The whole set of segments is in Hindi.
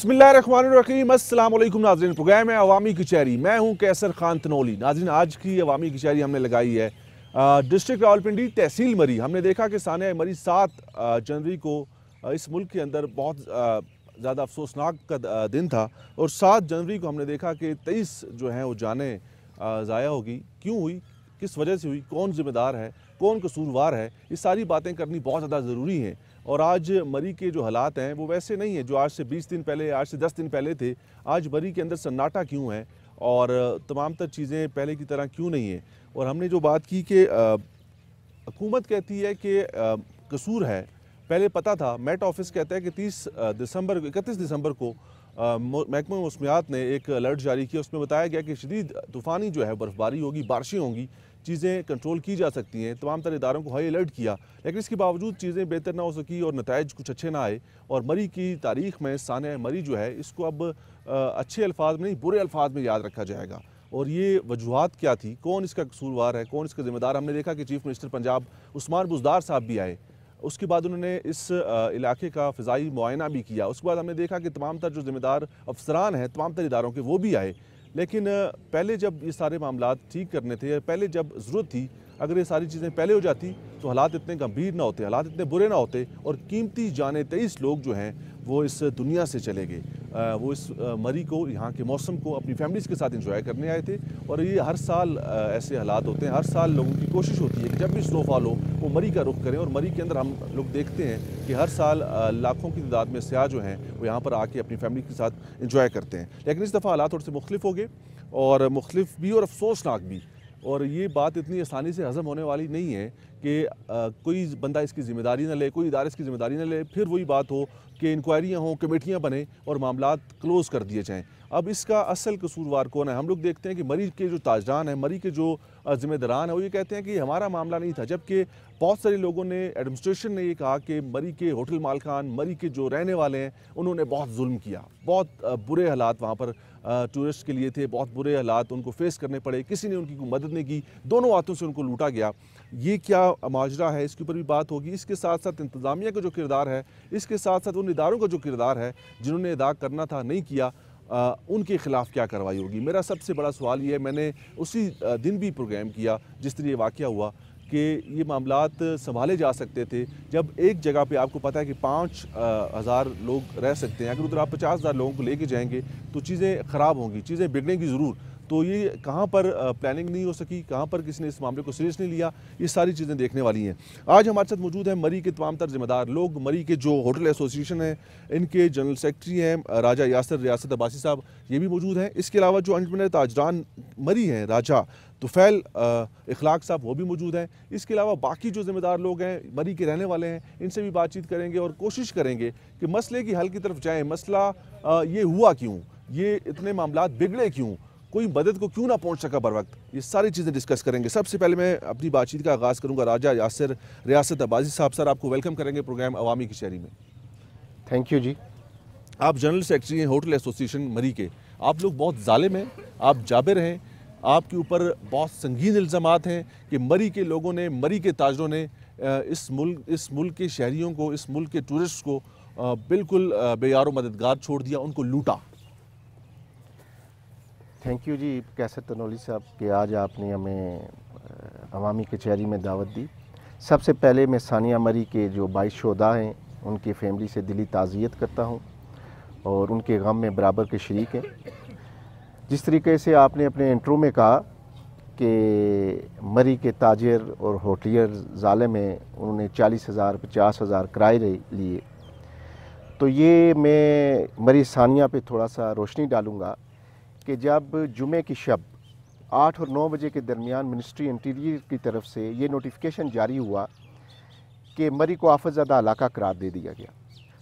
बसमीम अल्लाम नाजरन प्रोग्राम है अवामी कचहरी मैं हूँ कैसर खान तनोली नाजरन आज की अवामी कचहरी हमने लगाई है डिस्ट्रिक्ट रावलपिंडी तहसील मरी हमने देखा कि सानिया मरी सात जनवरी को इस मुल्क के अंदर बहुत ज़्यादा अफसोसनाक का दिन था और सात जनवरी को हमने देखा कि तेईस जो हैं वो जाने ज़ाया होगी क्यों हुई किस वजह से हुई कौन जिम्मेदार है कौन कसूरवार है ये सारी बातें करनी बहुत ज़्यादा ज़रूरी हैं और आज मरी के जो हालात हैं वो वैसे नहीं हैं जो आज से 20 दिन पहले आज से 10 दिन पहले थे आज मरी के अंदर सन्नाटा क्यों है और तमाम तर चीज़ें पहले की तरह क्यों नहीं है और हमने जो बात की कि हुकूमत कहती है कि कसूर है पहले पता था मेट ऑफिस कहता है कि तीस दिसंबर इकतीस दिसंबर को महकमा मौसमियात ने एक अलर्ट जारी किया उसमें बताया गया कि शदीद तूफ़ानी जो है बर्फ़बारी होगी बारिशें होंगी चीज़ें कंट्रोल की जा सकती हैं तमाम तर इदारों को हाई अलर्ट किया लेकिन इसके बावजूद चीज़ें बेहतर ना हो सकी और नतज कुछ अच्छे ना आए और मरी की तारीख में सान मरी जो है इसको अब अच्छे अल्फाज में नहीं बुरे अल्फाज में याद रखा जाएगा और ये वजूहत क्या थी कौन इसका कसूरवार है कौन इसका ज़िम्मेदार हमने देखा कि चीफ मिनिस्टर पंजाब उस्मान बुजदार साहब भी आए उसके बाद उन्होंने इस इलाके का फ़जाई मुआयना भी किया उसके बाद हमने देखा कि तमाम तर जो ज़िम्मेदार अफसरान हैं तमाम तर इदारों के वो भी आए लेकिन पहले जब ये सारे मामला ठीक करने थे पहले जब ज़रूरत थी अगर ये सारी चीज़ें पहले हो जाती तो हालात इतने गंभीर ना होते हालात इतने बुरे ना होते और कीमती जाने तेईस लोग जो हैं वो इस दुनिया से चले गए वो इस मरी को यहाँ के मौसम को अपनी फैमिलीज़ के साथ इंजॉय करने आए थे और ये हर साल ऐसे हालात होते हैं हर साल लोगों की कोशिश होती है कि जब भी स्नोफॉल हो वो मरी का रुख करें और मरी के अंदर हम लोग देखते हैं कि हर साल लाखों की तादाद में सयाह जो हैं वो यहाँ पर आके अपनी फैमिली के साथ इंजॉय करते हैं लेकिन इस दफ़ा हालात थोड़े से मुख्तफ हो गए और मुख्तफ भी और अफसोसनाक भी और ये बात इतनी आसानी से हज़म होने वाली नहीं है कि कोई बंदा इसकी ज़िम्मेदारी ना ले कोई इदारा इसकी ज़िम्मेदारी ना ले फिर वही बात हो कि इंक्वायरियाँ हों कमेटियाँ बने और मामला क्लोज़ कर दिए जाएँ अब इसका असल कसूरवार कौन है हम लोग देखते हैं कि मरीज के जो ताजदान है मरी के जो जिम्मेदारान हैं वो ये कहते हैं कि हमारा मामला नहीं था जबकि बहुत सारे लोगों ने एडमिनिस्ट्रेशन ने ये कहा कि मरी के होटल मालकान मरी के जो रहने वाले हैं उन्होंने बहुत जुल्म किया बहुत बुरे हालात वहाँ पर टूरिस्ट के लिए थे बहुत बुरे हालात उनको फेस करने पड़े किसी ने उनकी मदद नहीं की दोनों हाथों से उनको लूटा गया ये क्या माजरा है इसके ऊपर भी बात होगी इसके साथ साथ इंतज़ामिया का जो किरदार है इसके साथ साथ उन इदारों का जो किरदार है जिन्होंने अदा करना था नहीं किया आ, उनके ख़िलाफ़ क्या कार्रवाई होगी मेरा सबसे बड़ा सवाल ये है मैंने उसी दिन भी प्रोग्राम किया जिस दिन ये वाक़ हुआ कि ये मामला संभाले जा सकते थे जब एक जगह पे आपको पता है कि पाँच हज़ार लोग रह सकते हैं अगर उधर आप पचास हज़ार लोगों को लेके जाएंगे तो चीज़ें ख़राब होंगी चीज़ें बिगड़ेंगी ज़रूर तो ये कहाँ पर प्लानिंग नहीं हो सकी कहाँ पर किसी ने इस मामले को सीरियस नहीं लिया ये सारी चीज़ें देखने वाली हैं आज हमारे साथ मौजूद हैं मरी के तमाम तर जिम्मेदार लोग मरी के जो होटल एसोसिएशन है इनके जनरल सेक्रेटरी हैं राजा यासर रियासत अब्बासी साहब ये भी मौजूद हैं इसके अलावा जो अंजमन ताजरान मरी हैं राजा तुफैल इखलाक साहब वो भी मौजूद हैं इसके अलावा बाकी जो ज़िम्मेदार लोग हैं मरी के रहने वाले हैं इनसे भी बातचीत करेंगे और कोशिश करेंगे कि मसले की हल की तरफ जाएँ मसला ये हुआ क्यों ये इतने मामला बिगड़े क्यों कोई मदद को क्यों ना पहुंच सका बर वक्त ये सारी चीज़ें डिस्कस करेंगे सबसे पहले मैं अपनी बातचीत का आगाज़ करूँगा राजा यासर रियासत अबाजी साहब सर आपको वेलकम करेंगे प्रोग्राम अवामी की शहरी में थैंक यू जी आप जनरल सेक्रेटरी हैं होटल एसोसिएशन मरी के आप लोग बहुत ालिम हैं आप जाबिर हैं आपके ऊपर बहुत संगीन इल्ज़ाम हैं कि मरी के लोगों ने मरी के ताजरों ने इस मुल्क इस मुल्क के शहरीों को इस मुल्क के टूरिस्ट को बिल्कुल बेयार मददगार छोड़ दिया उनको लूटा थैंक यू जी कैसे तनोली साहब कि आज आपने हमें अवामी कचहरी में दावत दी सबसे पहले मैं सानिया मरी के जो बाईस शुदा हैं उनकी फैमिली से दिली ताज़ियत करता हूँ और उनके गम में बराबर के शरीक हैं जिस तरीके से आपने अपने इंट्रो में कहा कि मरी के ताजर और होटलियर ज़ाले में उन्होंने चालीस हज़ार पचास हज़ार किराए लिए तो ये मैं मरी सानिया पे थोड़ा सा रोशनी डालूँगा कि जब जुमे की शब आठ और नौ बजे के दरमियान मिनिस्ट्री इंटीरियर की तरफ से ये नोटिफिकेशन जारी हुआ कि मरी को आफतजदा इलाका करार दे दिया गया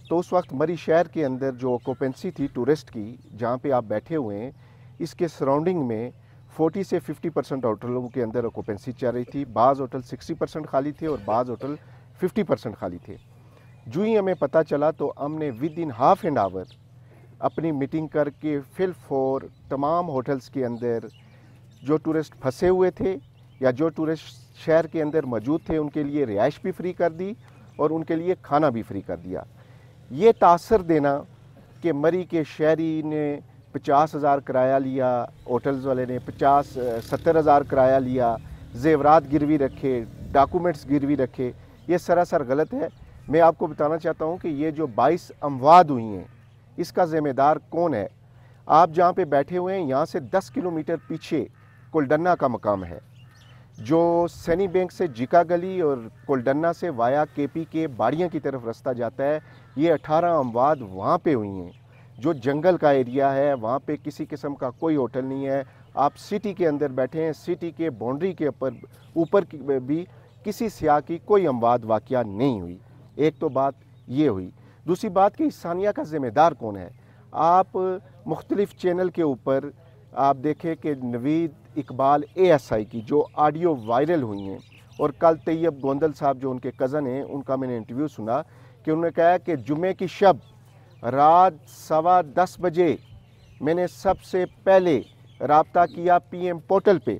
तो उस वक्त मरी शहर के अंदर जो ऑकोपेंसी थी टूरिस्ट की जहाँ पे आप बैठे हुए हैं इसके सराउंडिंग में 40 से 50 परसेंट होटलों के अंदर ऑकोपेंसी चल रही थी बाज़ होटल 60 परसेंट खाली थे और बाज़ होटल 50 परसेंट खाली थे जो ही हमें पता चला तो हमने within half and hour अपनी मीटिंग करके फिल फोर तमाम होटल्स के अंदर जो टूरिस्ट फंसे हुए थे या जो टूरिस्ट शहर के अंदर मौजूद थे उनके लिए रिहाइश भी फ्री कर दी और उनके लिए खाना भी फ्री कर दिया ये तासर देना कि मरी के शहरी ने पचास हज़ार किराया लिया होटल्स वाले ने पचास सत्तर हज़ार किराया लिया जेवरात गिरवी रखे डॉक्यूमेंट्स गिरवी रखे ये सरासर गलत है मैं आपको बताना चाहता हूँ कि ये जो बाईस अमवाद हुई हैं इसका ज़िम्मेदार कौन है आप जहाँ पे बैठे हुए हैं यहाँ से 10 किलोमीटर पीछे कुलडन्ना का मकाम है जो सैनी बैंक से जिका गली और कुलडन्ना से वाया केपी के बाड़ियाँ की तरफ रास्ता जाता है ये 18 अमवाद वहाँ पे हुई हैं जो जंगल का एरिया है वहाँ पे किसी किस्म का कोई होटल नहीं है आप सिटी के अंदर बैठे हैं सिटी के बाउंड्री के ऊपर ऊपर भी किसी स्याह की कोई अमवाद वाक़ नहीं हुई एक तो बात ये हुई दूसरी बात कि सानिया का ज़िम्मेदार कौन है आप मुख्तलिफ़ चैनल के ऊपर आप देखें कि नवीद इकबाल एएसआई की जो ऑडियो वायरल हुई हैं और कल तैयब गोंदल साहब जो उनके कज़न हैं उनका मैंने इंटरव्यू सुना कि उन्होंने कहा कि जुमे की शब रात सवा दस बजे मैंने सबसे पहले रबता किया पीएम पोर्टल पे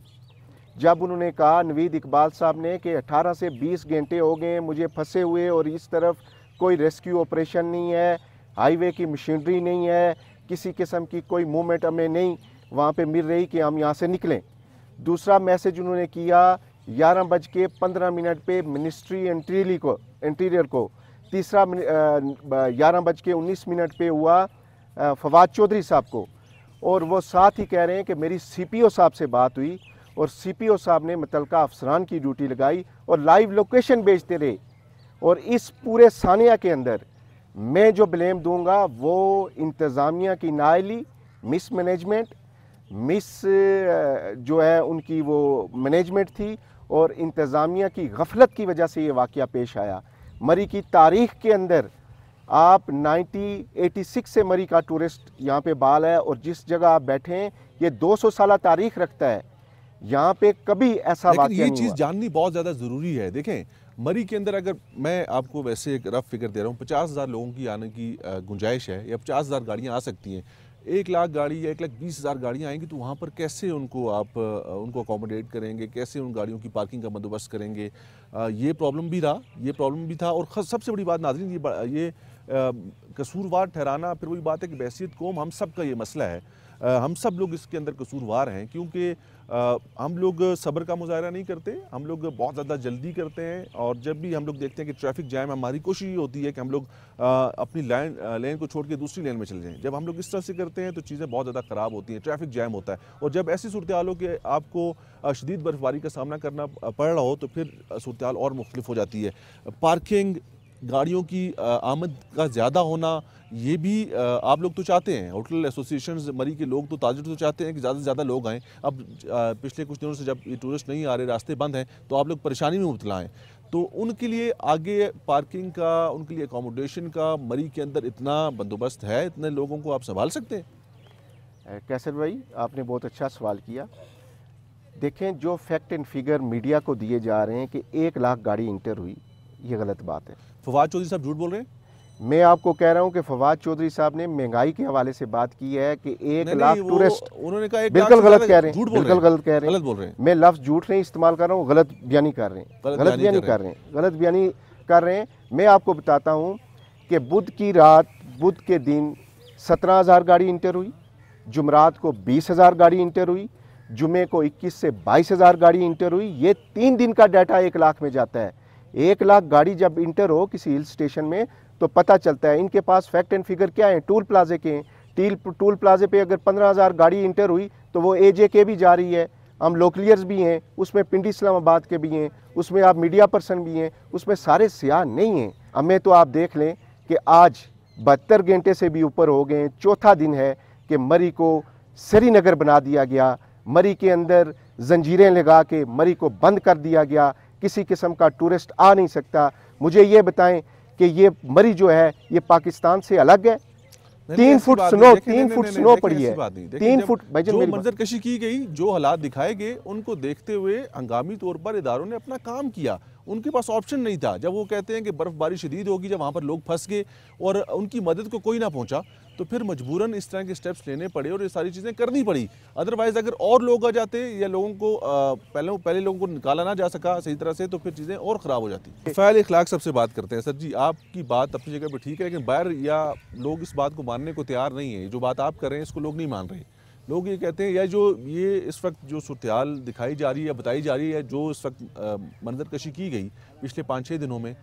जब उन्होंने कहा नवीद इकबाल साहब ने कि 18 से 20 घंटे हो गए मुझे फंसे हुए और इस तरफ कोई रेस्क्यू ऑपरेशन नहीं है हाईवे की मशीनरी नहीं है किसी किस्म की कोई मूवमेंट हमें नहीं वहाँ पे मिल रही कि हम यहाँ से निकलें दूसरा मैसेज उन्होंने किया ग्यारह बज के पंद्रह मिनट पर मिनिस्ट्री इंटीरियली को इंटीरियर को तीसरा ग्यारह बज के उन्नीस मिनट पर हुआ फवाद चौधरी साहब को और वो साथ ही कह रहे हैं कि मेरी सीपीओ साहब से बात हुई और सीपीओ साहब ने मुतलका अफसरान की ड्यूटी लगाई और लाइव लोकेशन भेजते रहे और इस पूरे सानिया के अंदर मैं जो ब्लेम दूंगा वो इंतज़ामिया की नाइली मिस मैनेजमेंट मिस जो है उनकी वो मैनेजमेंट थी और इंतज़ामिया की गफलत की वजह से ये वाक़ पेश आया मरी की तारीख के अंदर आप 1986 से मरी का टूरिस्ट यहाँ पे बाल है और जिस जगह आप बैठे हैं ये 200 साल तारीख रखता है यहाँ पे कभी ऐसा वाक्य ये चीज़ जाननी बहुत ज़्यादा ज़रूरी है देखें मरी के अंदर अगर मैं आपको वैसे एक रफ फिगर दे रहा हूँ पचास हज़ार लोगों की आने की गुंजाइश है या पचास हज़ार गाड़ियाँ आ सकती हैं एक लाख गाड़ी या एक लाख बीस हज़ार गाड़ियाँ आएंगी तो वहाँ पर कैसे उनको आप उनको अकोमोडेट करेंगे कैसे उन गाड़ियों की पार्किंग का बंदोबस्त करेंगे ये प्रॉब्लम भी रहा ये प्रॉब्लम भी था और सबसे बड़ी बात नाजरीन ये ये कसूरवार ठहराना फिर वही बात है कि बहसीत कौम हम सब का ये मसला है हम सब लोग इसके अंदर कसूरवार हैं क्योंकि हम लोग सब्र का मुजाहरा नहीं करते हम लोग बहुत ज़्यादा जल्दी करते हैं और जब भी हम लोग देखते हैं कि ट्रैफिक जैम हमारी कोशिश ये होती है कि हम लोग अपनी लाइन लेन को छोड़ के दूसरी लेन में चले जाएँ जब हम लोग इस तरह से करते हैं तो चीज़ें बहुत ज़्यादा ख़राब होती हैं ट्रैफिक जैम होता है और जब ऐसी सूरत हाल हो कि आपको शदीद बर्फबारी का सामना करना पड़ रहा हो तो फिर सूरत और मुख्तफ हो जाती है पार्किंग गाड़ियों की आमद का ज़्यादा होना ये भी आप लोग तो चाहते हैं होटल एसोसिएशन मरी के लोग तो ताजर तो चाहते हैं कि ज़्यादा से ज़्यादा लोग आएँ अब पिछले कुछ दिनों से जब ये टूरिस्ट नहीं आ रहे रास्ते बंद हैं तो आप लोग परेशानी में मुबतला हैं तो उनके लिए आगे पार्किंग का उनके लिए एकोमोडेशन का मरी के अंदर इतना बंदोबस्त है इतने लोगों को आप संभाल सकते हैं कैसर भाई आपने बहुत अच्छा सवाल किया देखें जो फैक्ट एंड फिगर मीडिया को दिए जा रहे हैं कि एक लाख गाड़ी इंटर हुई ये गलत बात है फवाद चौधरी साहब झूठ बोल रहे हैं मैं आपको कह रहा हूं कि फवाद चौधरी साहब ने महंगाई के हवाले से बात की है कि एक लाख टूरिस्ट उन्होंने कहा एक बिल्कुल गलत कह रहे हैं बिल्कुल गलत कह रहे हैं बोल रहे हैं मैं लफ्ज़ झूठ नहीं इस्तेमाल कर रहा हूँ गलत बयानी कर रहे हैं गलत बयानी कर रहे हैं गलत बयानी कर रहे हैं मैं आपको बताता हूँ कि बुध की रात बुध के दिन सत्रह हज़ार गाड़ी इंटर हुई जुमरात को बीस हज़ार गाड़ी इंटर हुई जुमे को इक्कीस से बाईस हज़ार गाड़ी इंटर हुई ये तीन दिन का डाटा एक लाख में जाता है एक लाख गाड़ी जब इंटर हो किसी हिल स्टेशन में तो पता चलता है इनके पास फैक्ट एंड फिगर क्या है टूल प्लाजे के हैं टील टूल प्लाजे पे अगर पंद्रह हज़ार गाड़ी इंटर हुई तो वो ए के भी जा रही है हम लोकलियर्स भी हैं उसमें पिंडी इस्लामाबाद के भी हैं उसमें आप मीडिया पर्सन भी हैं उसमें सारे सियाह नहीं हैं हमें तो आप देख लें कि आज बहत्तर घंटे से भी ऊपर हो गए चौथा दिन है कि मरी को श्रीनगर बना दिया गया मरी के अंदर जंजीरें लगा के मरी को बंद कर दिया गया किसी किस्म का टूरिस्ट आ नहीं सकता मुझे ये बताएं कि ये मरी जो है ये पाकिस्तान से अलग है तीन फुट स्नो तीन फुट स्नो पड़ी है तीन फुट मंजर कशी की गई जो हालात दिखाए गए उनको देखते हुए हंगामी तौर पर इधारों ने अपना काम किया उनके पास ऑप्शन नहीं था जब वो कहते हैं कि बर्फबारी शदीद होगी जब वहाँ पर लोग फंस गए और उनकी मदद को कोई ना पहुँचा तो फिर मजबूरन इस तरह के स्टेप्स लेने पड़े और ये सारी चीज़ें करनी पड़ी अदरवाइज़ अगर और लोग आ जाते या लोगों को आ, पहले पहले लोगों को निकाला ना जा सका सही तरह से तो फिर चीज़ें और ख़राब हो जाती फ़ैल इखलाक सबसे बात करते हैं सर जी आपकी बात अपनी जगह पर ठीक है लेकिन बाहर या लोग इस बात को मानने को तैयार नहीं है जो बात आप कर रहे हैं इसको लोग नहीं मान रहे लोग ये कहते हैं या जो ये इस वक्त जो सुरतयाल दिखाई जा रही है या बताई जा रही है जो इस वक्त मंजरकशी की गई पिछले पाँच छः दिनों में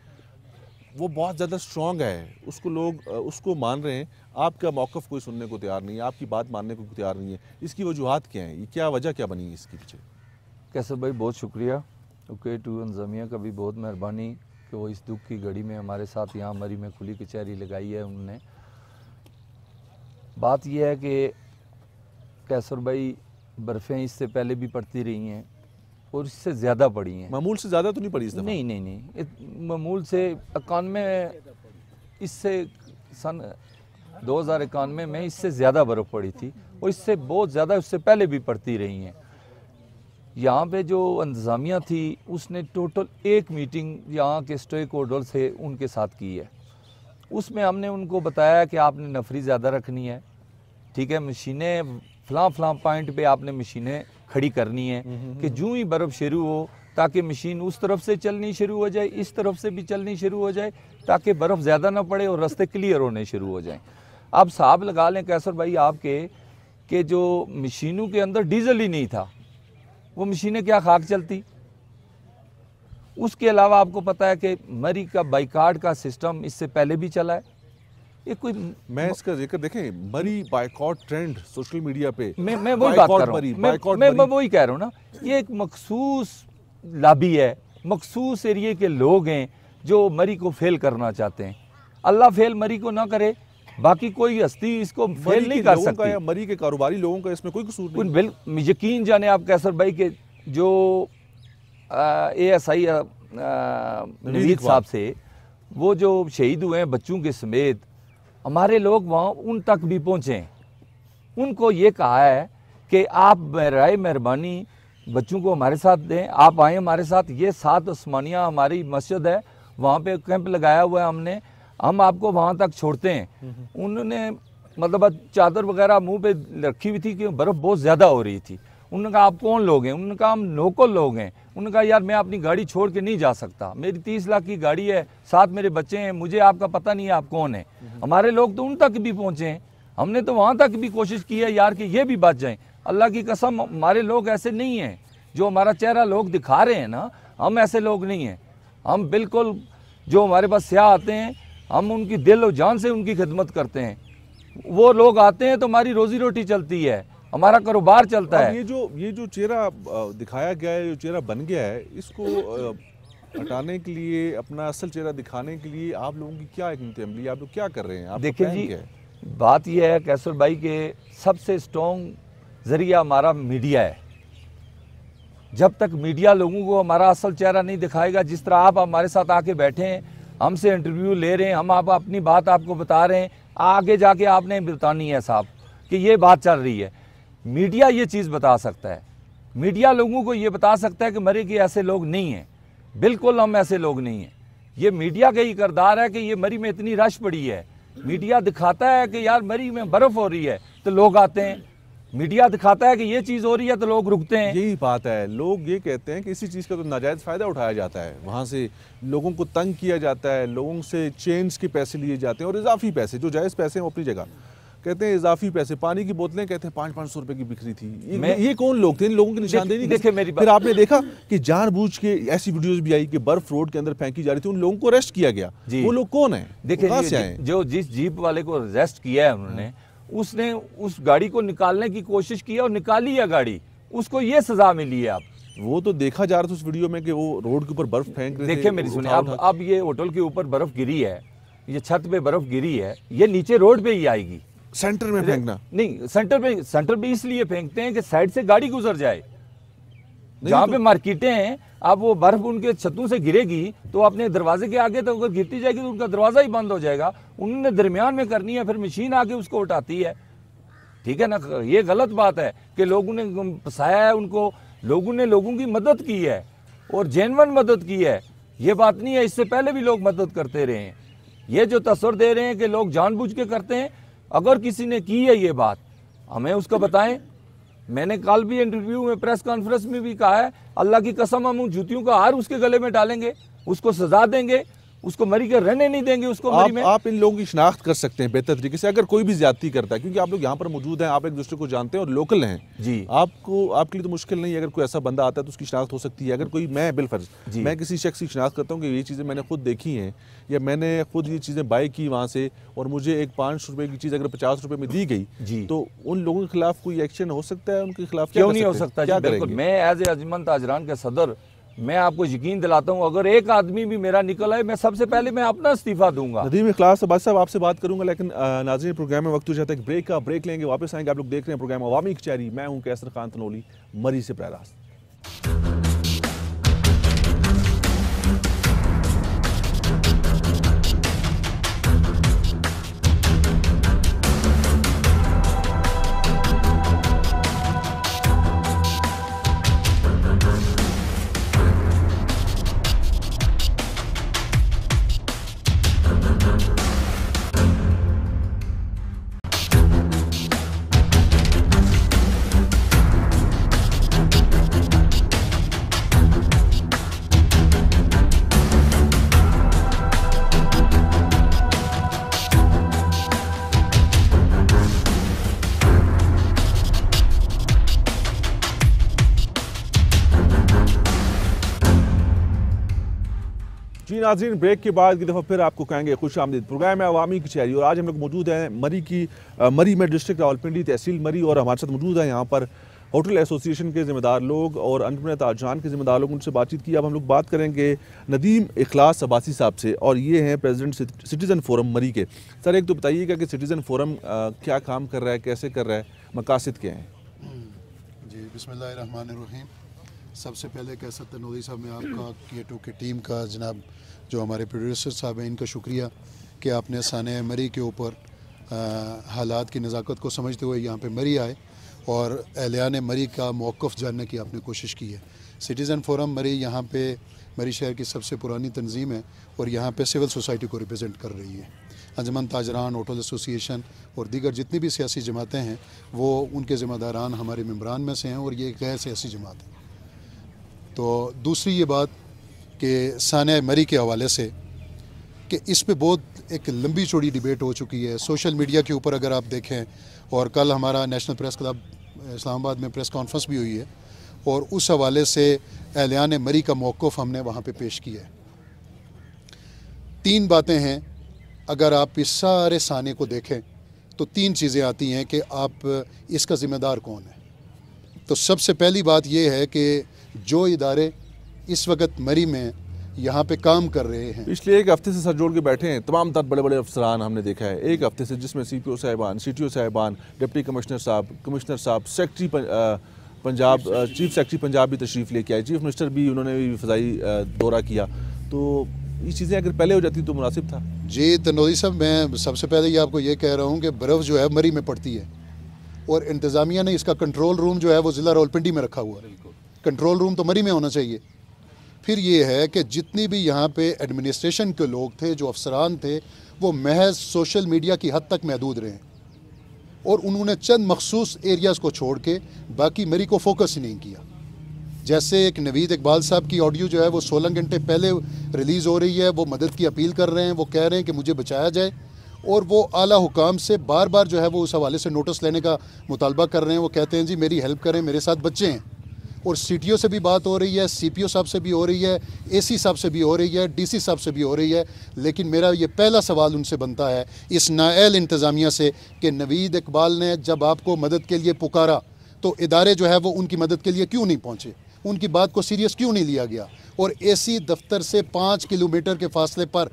वो बहुत ज़्यादा स्ट्रॉन्ग है उसको लोग उसको मान रहे हैं आपका मौक़ कोई सुनने को तैयार नहीं है आपकी बात मानने को तैयार नहीं है इसकी वजूहत क्या हैं क्या वजह क्या बनी है इसके पीछे कैसे भाई बहुत शुक्रिया ओके टू इंजामिया का भी बहुत मेहरबानी कि वो इस दुख की घड़ी में हमारे साथ यहाँ मरी में खुली कचहरी लगाई है उनने बात यह है कि कैसर भाई बर्फ़ें इससे पहले भी पड़ती रही हैं और इससे ज़्यादा पड़ी हैं मामूल से ज़्यादा तो नहीं पड़ी नहीं नहीं नहीं मामूल से इक्यानवे इससे सन दो हज़ार इक्यानवे में इससे ज़्यादा बर्फ़ पड़ी थी और इससे बहुत ज़्यादा उससे पहले भी पड़ती रही हैं यहाँ पे जो इंतज़ामिया थी उसने टोटल एक मीटिंग यहाँ के स्टेक होल्डर से उनके साथ की है उसमें हमने उनको बताया कि आपने नफरी ज़्यादा रखनी है ठीक है मशीनें फ़लाँ फलां पॉइंट पे आपने मशीनें खड़ी करनी है हम्म, हम्म, कि हम्म। जूँ ही बर्फ़ शुरू हो ताकि मशीन उस तरफ से चलनी शुरू हो जाए इस तरफ से भी चलनी शुरू हो जाए ताकि बर्फ़ ज़्यादा ना पड़े और रास्ते क्लियर होने शुरू हो जाएँ आप साहब लगा लें कैसर भाई आपके कि जो मशीनों के अंदर डीजल ही नहीं था वो मशीनें क्या खाक चलती उसके अलावा आपको पता है कि मरी का बाइकाट का सिस्टम इससे पहले भी चला है ये कोई मैं इसका जिक्र देखें मरी बाइकॉट ट्रेंड सोशल मीडिया पे मैं मैं वही बात कर रहा हूं मैं, मैं, मैं वही कह रहा हूं ना ये एक मखसूस लाबी है मखसूस एरिए के लोग हैं जो मरी को फेल करना चाहते हैं अल्लाह फेल मरी को ना करे बाकी कोई हस्ती इसको फेल नहीं कर सकती या मरी के कारोबारी लोगों का इसमें कोई कसूर नहीं बिल यकीन जाने आप कैसर भाई के जो ए एस आई नवीद साहब से वो जो शहीद हुए हैं बच्चों के समेत हमारे लोग वहाँ उन तक भी पहुँचे उनको ये कहा है कि आप राय मेहरबानी बच्चों को हमारे साथ दें आप आए हमारे साथ ये सात उस्मानिया हमारी मस्जिद है वहाँ पे कैंप लगाया हुआ है हमने हम आपको वहाँ तक छोड़ते हैं हम्म। उन्होंने मतलब चादर वगैरह मुंह पे रखी हुई थी क्योंकि बर्फ़ बहुत ज़्यादा हो रही थी उन्होंने कहा आप कौन लोग हैं उन्होंने कहा हम लोकल लोग हैं उन्होंने कहा यार मैं अपनी गाड़ी छोड़ के नहीं जा सकता मेरी तीस लाख की गाड़ी है साथ मेरे बच्चे हैं मुझे आपका पता नहीं है आप कौन है हम्म। हमारे लोग तो उन तक भी पहुँचे हैं हमने तो वहाँ तक भी कोशिश की है यार कि ये भी बच जाएँ अल्लाह की कसम हमारे लोग ऐसे नहीं हैं जो हमारा चेहरा लोग दिखा रहे हैं ना हम ऐसे लोग नहीं हैं हम बिल्कुल जो हमारे पास स्याह आते हैं हम उनकी दिल और जान से उनकी खिदमत करते हैं वो लोग आते हैं तो हमारी रोज़ी रोटी चलती है हमारा कारोबार चलता है ये जो ये जो चेहरा दिखाया गया है जो चेहरा बन गया है इसको हटाने के लिए अपना असल चेहरा दिखाने के लिए आप लोगों की क्या अमली आप लोग क्या कर रहे हैं आप देखिए जी है? बात यह है कैसर भाई के सबसे स्ट्रॉन्ग जरिया हमारा मीडिया है जब तक मीडिया लोगों को हमारा असल चेहरा नहीं दिखाएगा जिस तरह आप हमारे साथ आके बैठे हैं हमसे इंटरव्यू ले रहे हैं हम आप अपनी बात आपको बता रहे हैं आगे जाके आपने बतानी है साहब कि ये बात चल रही है मीडिया ये चीज़ बता सकता है मीडिया लोगों को ये बता सकता है कि मरी के ऐसे लोग नहीं हैं बिल्कुल हम ऐसे लोग नहीं हैं ये मीडिया का ही करदार है कि ये मरी में इतनी रश पड़ी है मीडिया दिखाता है कि यार मरी में बर्फ़ हो रही है तो लोग आते हैं मीडिया दिखाता है कि ये चीज़ हो रही है तो लोग रुकते हैं यही बात है लोग ये कहते हैं कि इसी चीज़ का तो नाजायज़ फ़ायदा उठाया जाता है वहाँ से लोगों को तंग किया जाता है लोगों से चेंज के पैसे लिए जाते हैं और इजाफी पैसे जो जायज़ पैसे हैं वो अपनी जगह कहते हैं इजाफी पैसे पानी की बोतलें कहते हैं पांच पांच सौ रुपए की बिक्री थी ये, ये कौन लोग थे इन लोगों की निशानदेही देखे मेरी फिर आपने देखा कि जानबूझ के ऐसी वीडियोस भी आई कि बर्फ रोड के अंदर फेंकी जा रही थी उन लोगों को अरेस्ट किया गया वो लोग कौन है देखे जो जिस जीप वाले को अरेस्ट किया है उन्होंने हाँ। उसने उस गाड़ी को निकालने की कोशिश की और निकाली है गाड़ी उसको ये सजा मिली है आप वो तो देखा जा रहा था उस वीडियो में कि वो रोड के ऊपर बर्फ फेंक रहे देखे मेरी सुनिए अब अब ये होटल के ऊपर बर्फ गिरी है ये छत पे बर्फ गिरी है ये नीचे रोड पे ही आएगी सेंटर में फेंकना नहीं सेंटर पे सेंटर पे इसलिए फेंकते हैं कि साइड से गाड़ी गुजर जाए जहाँ तो, पे मार्केटें हैं अब वो बर्फ उनके छतों से गिरेगी तो अपने दरवाजे के आगे तो अगर गिरती जाएगी तो उनका दरवाजा ही बंद हो जाएगा उन्होंने दरमियान में करनी है फिर मशीन आके उसको उठाती है ठीक है ना ये गलत बात है कि लोगों ने फसाया है उनको लोगों ने लोगों की मदद की है और जेनवन मदद की है ये बात नहीं है इससे पहले भी लोग मदद करते रहे हैं ये जो तस्वर दे रहे हैं कि लोग जानबूझ के करते हैं अगर किसी ने की है ये बात हमें उसको बताएं मैंने कल भी इंटरव्यू में प्रेस कॉन्फ्रेंस में भी कहा है अल्लाह की कसम हम जूतियों का हार उसके गले में डालेंगे उसको सजा देंगे उसको मरी कर रहने नहीं देंगे उसको आप, मरी में आप इन लोगों की शनाख्त कर सकते हैं बेहतर तरीके से अगर कोई भी ज्यादा करता है क्योंकि आप लोग यहाँ पर मौजूद हैं आप एक दूसरे को जानते हैं और लोकल हैं जी आपको आपके लिए तो मुश्किल नहीं है अगर कोई ऐसा बंदा आता है तो उसकी शनाख्त हो सकती है अगर कोई मैं बिलफर्ज मैं किसी शख्स की शनाख्त करता हूँ कि ये चीज़ें मैंने खुद देखी हैं या मैंने खुद ये चीज़ें बाई की वहाँ से और मुझे एक पाँच रुपये की चीज़ अगर पचास रुपये में दी गई तो उन लोगों के खिलाफ कोई एक्शन हो सकता है उनके खिलाफ क्यों नहीं हो सकता मैं एज एजमन ताजरान के सदर मैं आपको यकीन दिलाता हूँ अगर एक आदमी भी मेरा निकल आए मैं सबसे पहले मैं अपना इस्तीफा दूंगा नदीम इखलास अब्बास साहब आपसे बात करूंगा लेकिन नाजी प्रोग्राम में वक्त हो जाता है ब्रेक का ब्रेक लेंगे वापस आएंगे आप लोग देख रहे हैं प्रोग्राम अवामी कचहरी मैं हूँ कैसर खान तनोली मरी से पैरास्त नाजरीन ब्रेक के बाद की दफ़ा फिर आपको कहेंगे खुश आमदीद प्रोग्राम है अवामी की शहरी और आज हम लोग मौजूद हैं मरी की आ, मरी में डिस्ट्रिक्ट रावलपिंडी तहसील मरी और हमारे साथ मौजूद है यहाँ पर होटल एसोसिएशन के ज़िम्मेदार लोग और अनपनत ताजान के ज़िम्मेदार लोग उनसे बातचीत की अब हम लोग बात करेंगे नदीम इखलास अबासी साहब से और ये हैं प्रेसिडेंट सिटीज़न फोरम मरी के सर एक तो बताइएगा कि सिटीज़न फोरम क्या काम कर रहा है कैसे कर रहा है मकासद क्या हैं जी बसमिल सबसे पहले कैसर तनोरी साहब मैं आपका केटो की टीम का जनाब जो हमारे प्रोड्यूसर साहब हैं इनका शुक्रिया कि आपने सान मरी के ऊपर हालात की नज़ाकत को समझते हुए यहाँ पर मरी आए और एहलियान मरी का मौक़ जानने की आपने कोशिश की है सिटीज़न फोरम मरी यहाँ पे मरी शहर की सबसे पुरानी तंजीम है और यहाँ पे सिविल सोसाइटी को रिप्रेजेंट कर रही है अंजमन ताजरान होटल एसोसिएशन और दीगर जितनी भी सियासी जमातें हैं वो उनके ज़िम्मेदारान हमारे मम्बरान में से हैं और ये गैर सियासी जमात है तो दूसरी ये बात कि सानिया मरी के हवाले से कि इस पे बहुत एक लंबी चौड़ी डिबेट हो चुकी है सोशल मीडिया के ऊपर अगर आप देखें और कल हमारा नेशनल प्रेस क्लब इस्लामाबाद में प्रेस कॉन्फ्रेंस भी हुई है और उस हवाले से एलियान मरी का मौक़ हमने वहाँ पे पेश किया है तीन बातें हैं अगर आप इस सारे साने को देखें तो तीन चीज़ें आती हैं कि आप इसका ज़िम्मेदार कौन है तो सबसे पहली बात यह है कि जो इदारे इस वक्त मरी में यहाँ पे काम कर रहे हैं पिछले एक हफ्ते से सर जोड़ के बैठे हैं तमाम तर बड़े बड़े अफसरान हमने देखा है एक हफ्ते से जिसमें सी पी ओ साहिबान सी टी ओ साहिबान डिप्टी कमिश्नर साहब कमिश्नर साहब secretary Punjab chief secretary Punjab भी तशरीफ़ लेके आए चीफ मिनिस्टर भी उन्होंने भी फ़जाई दौरा किया तो ये चीज़ें अगर पहले हो जाती तो मुनासिब था जी तनोरी साहब मैं सबसे पहले ये आपको ये कह रहा हूँ कि बर्फ़ जो है मरी में पड़ती है और इंतज़ामिया ने इसका कंट्रोल रूम जो है वो ज़िला रोलपिंडी में रखा हुआ है कंट्रोल रूम तो मरी में होना चाहिए फिर ये है कि जितनी भी यहाँ पे एडमिनिस्ट्रेशन के लोग थे जो अफसरान थे वो महज सोशल मीडिया की हद तक महदूद रहे और उन्होंने चंद मखसूस एरियाज़ को छोड़ के बाकी मेरी को फोकस ही नहीं किया जैसे एक नवीद इकबाल साहब की ऑडियो जो है वो सोलह घंटे पहले रिलीज़ हो रही है वो मदद की अपील कर रहे हैं वो कह रहे हैं कि मुझे बचाया जाए और वो आला हुकाम से बार बार जो है वो उस हवाले से नोटिस लेने का मुतालबा कर रहे हैं वो कहते हैं जी मेरी हेल्प करें मेरे साथ बच्चे हैं और सी से भी बात हो रही है सीपीओ साहब से भी हो रही है सी साहब से भी हो रही है सी साहब से भी हो रही है लेकिन मेरा ये पहला सवाल उनसे बनता है इस नाइल इंतज़ामिया से कि नवीद इकबाल ने जब आपको मदद के लिए पुकारा तो इदारे जो है वो उनकी मदद के लिए क्यों नहीं पहुँचे उनकी बात को सीरियस क्यों नहीं लिया गया और सी दफ्तर से पाँच किलोमीटर के फासले पर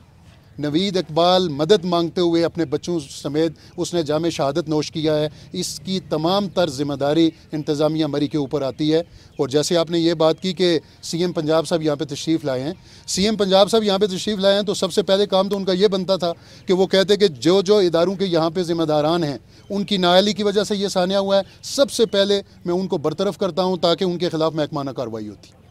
नवीद इकबाल मदद मांगते हुए अपने बच्चों समेत उसने जाम शहादत नोश किया है इसकी तमाम तर जिम्मेदारी इंतज़ामिया मरी के ऊपर आती है और जैसे आपने ये बात की कि सी एम पंजाब साहब यहाँ पर तशरीफ़ लाए हैं सी एम पंजाब साहब यहाँ पर तशरीफ़ लाए हैं तो सबसे पहले काम तो उनका ये बनता था कि वो कहते कि जो जो इदारों के यहाँ पर ज़िम्मेदारान हैं उनकी नायाली की वजह से ये सानिया हुआ है सबसे पहले मैं उनको बरतरफ करता हूँ ताकि उनके खिलाफ महकमाना कार्रवाई होती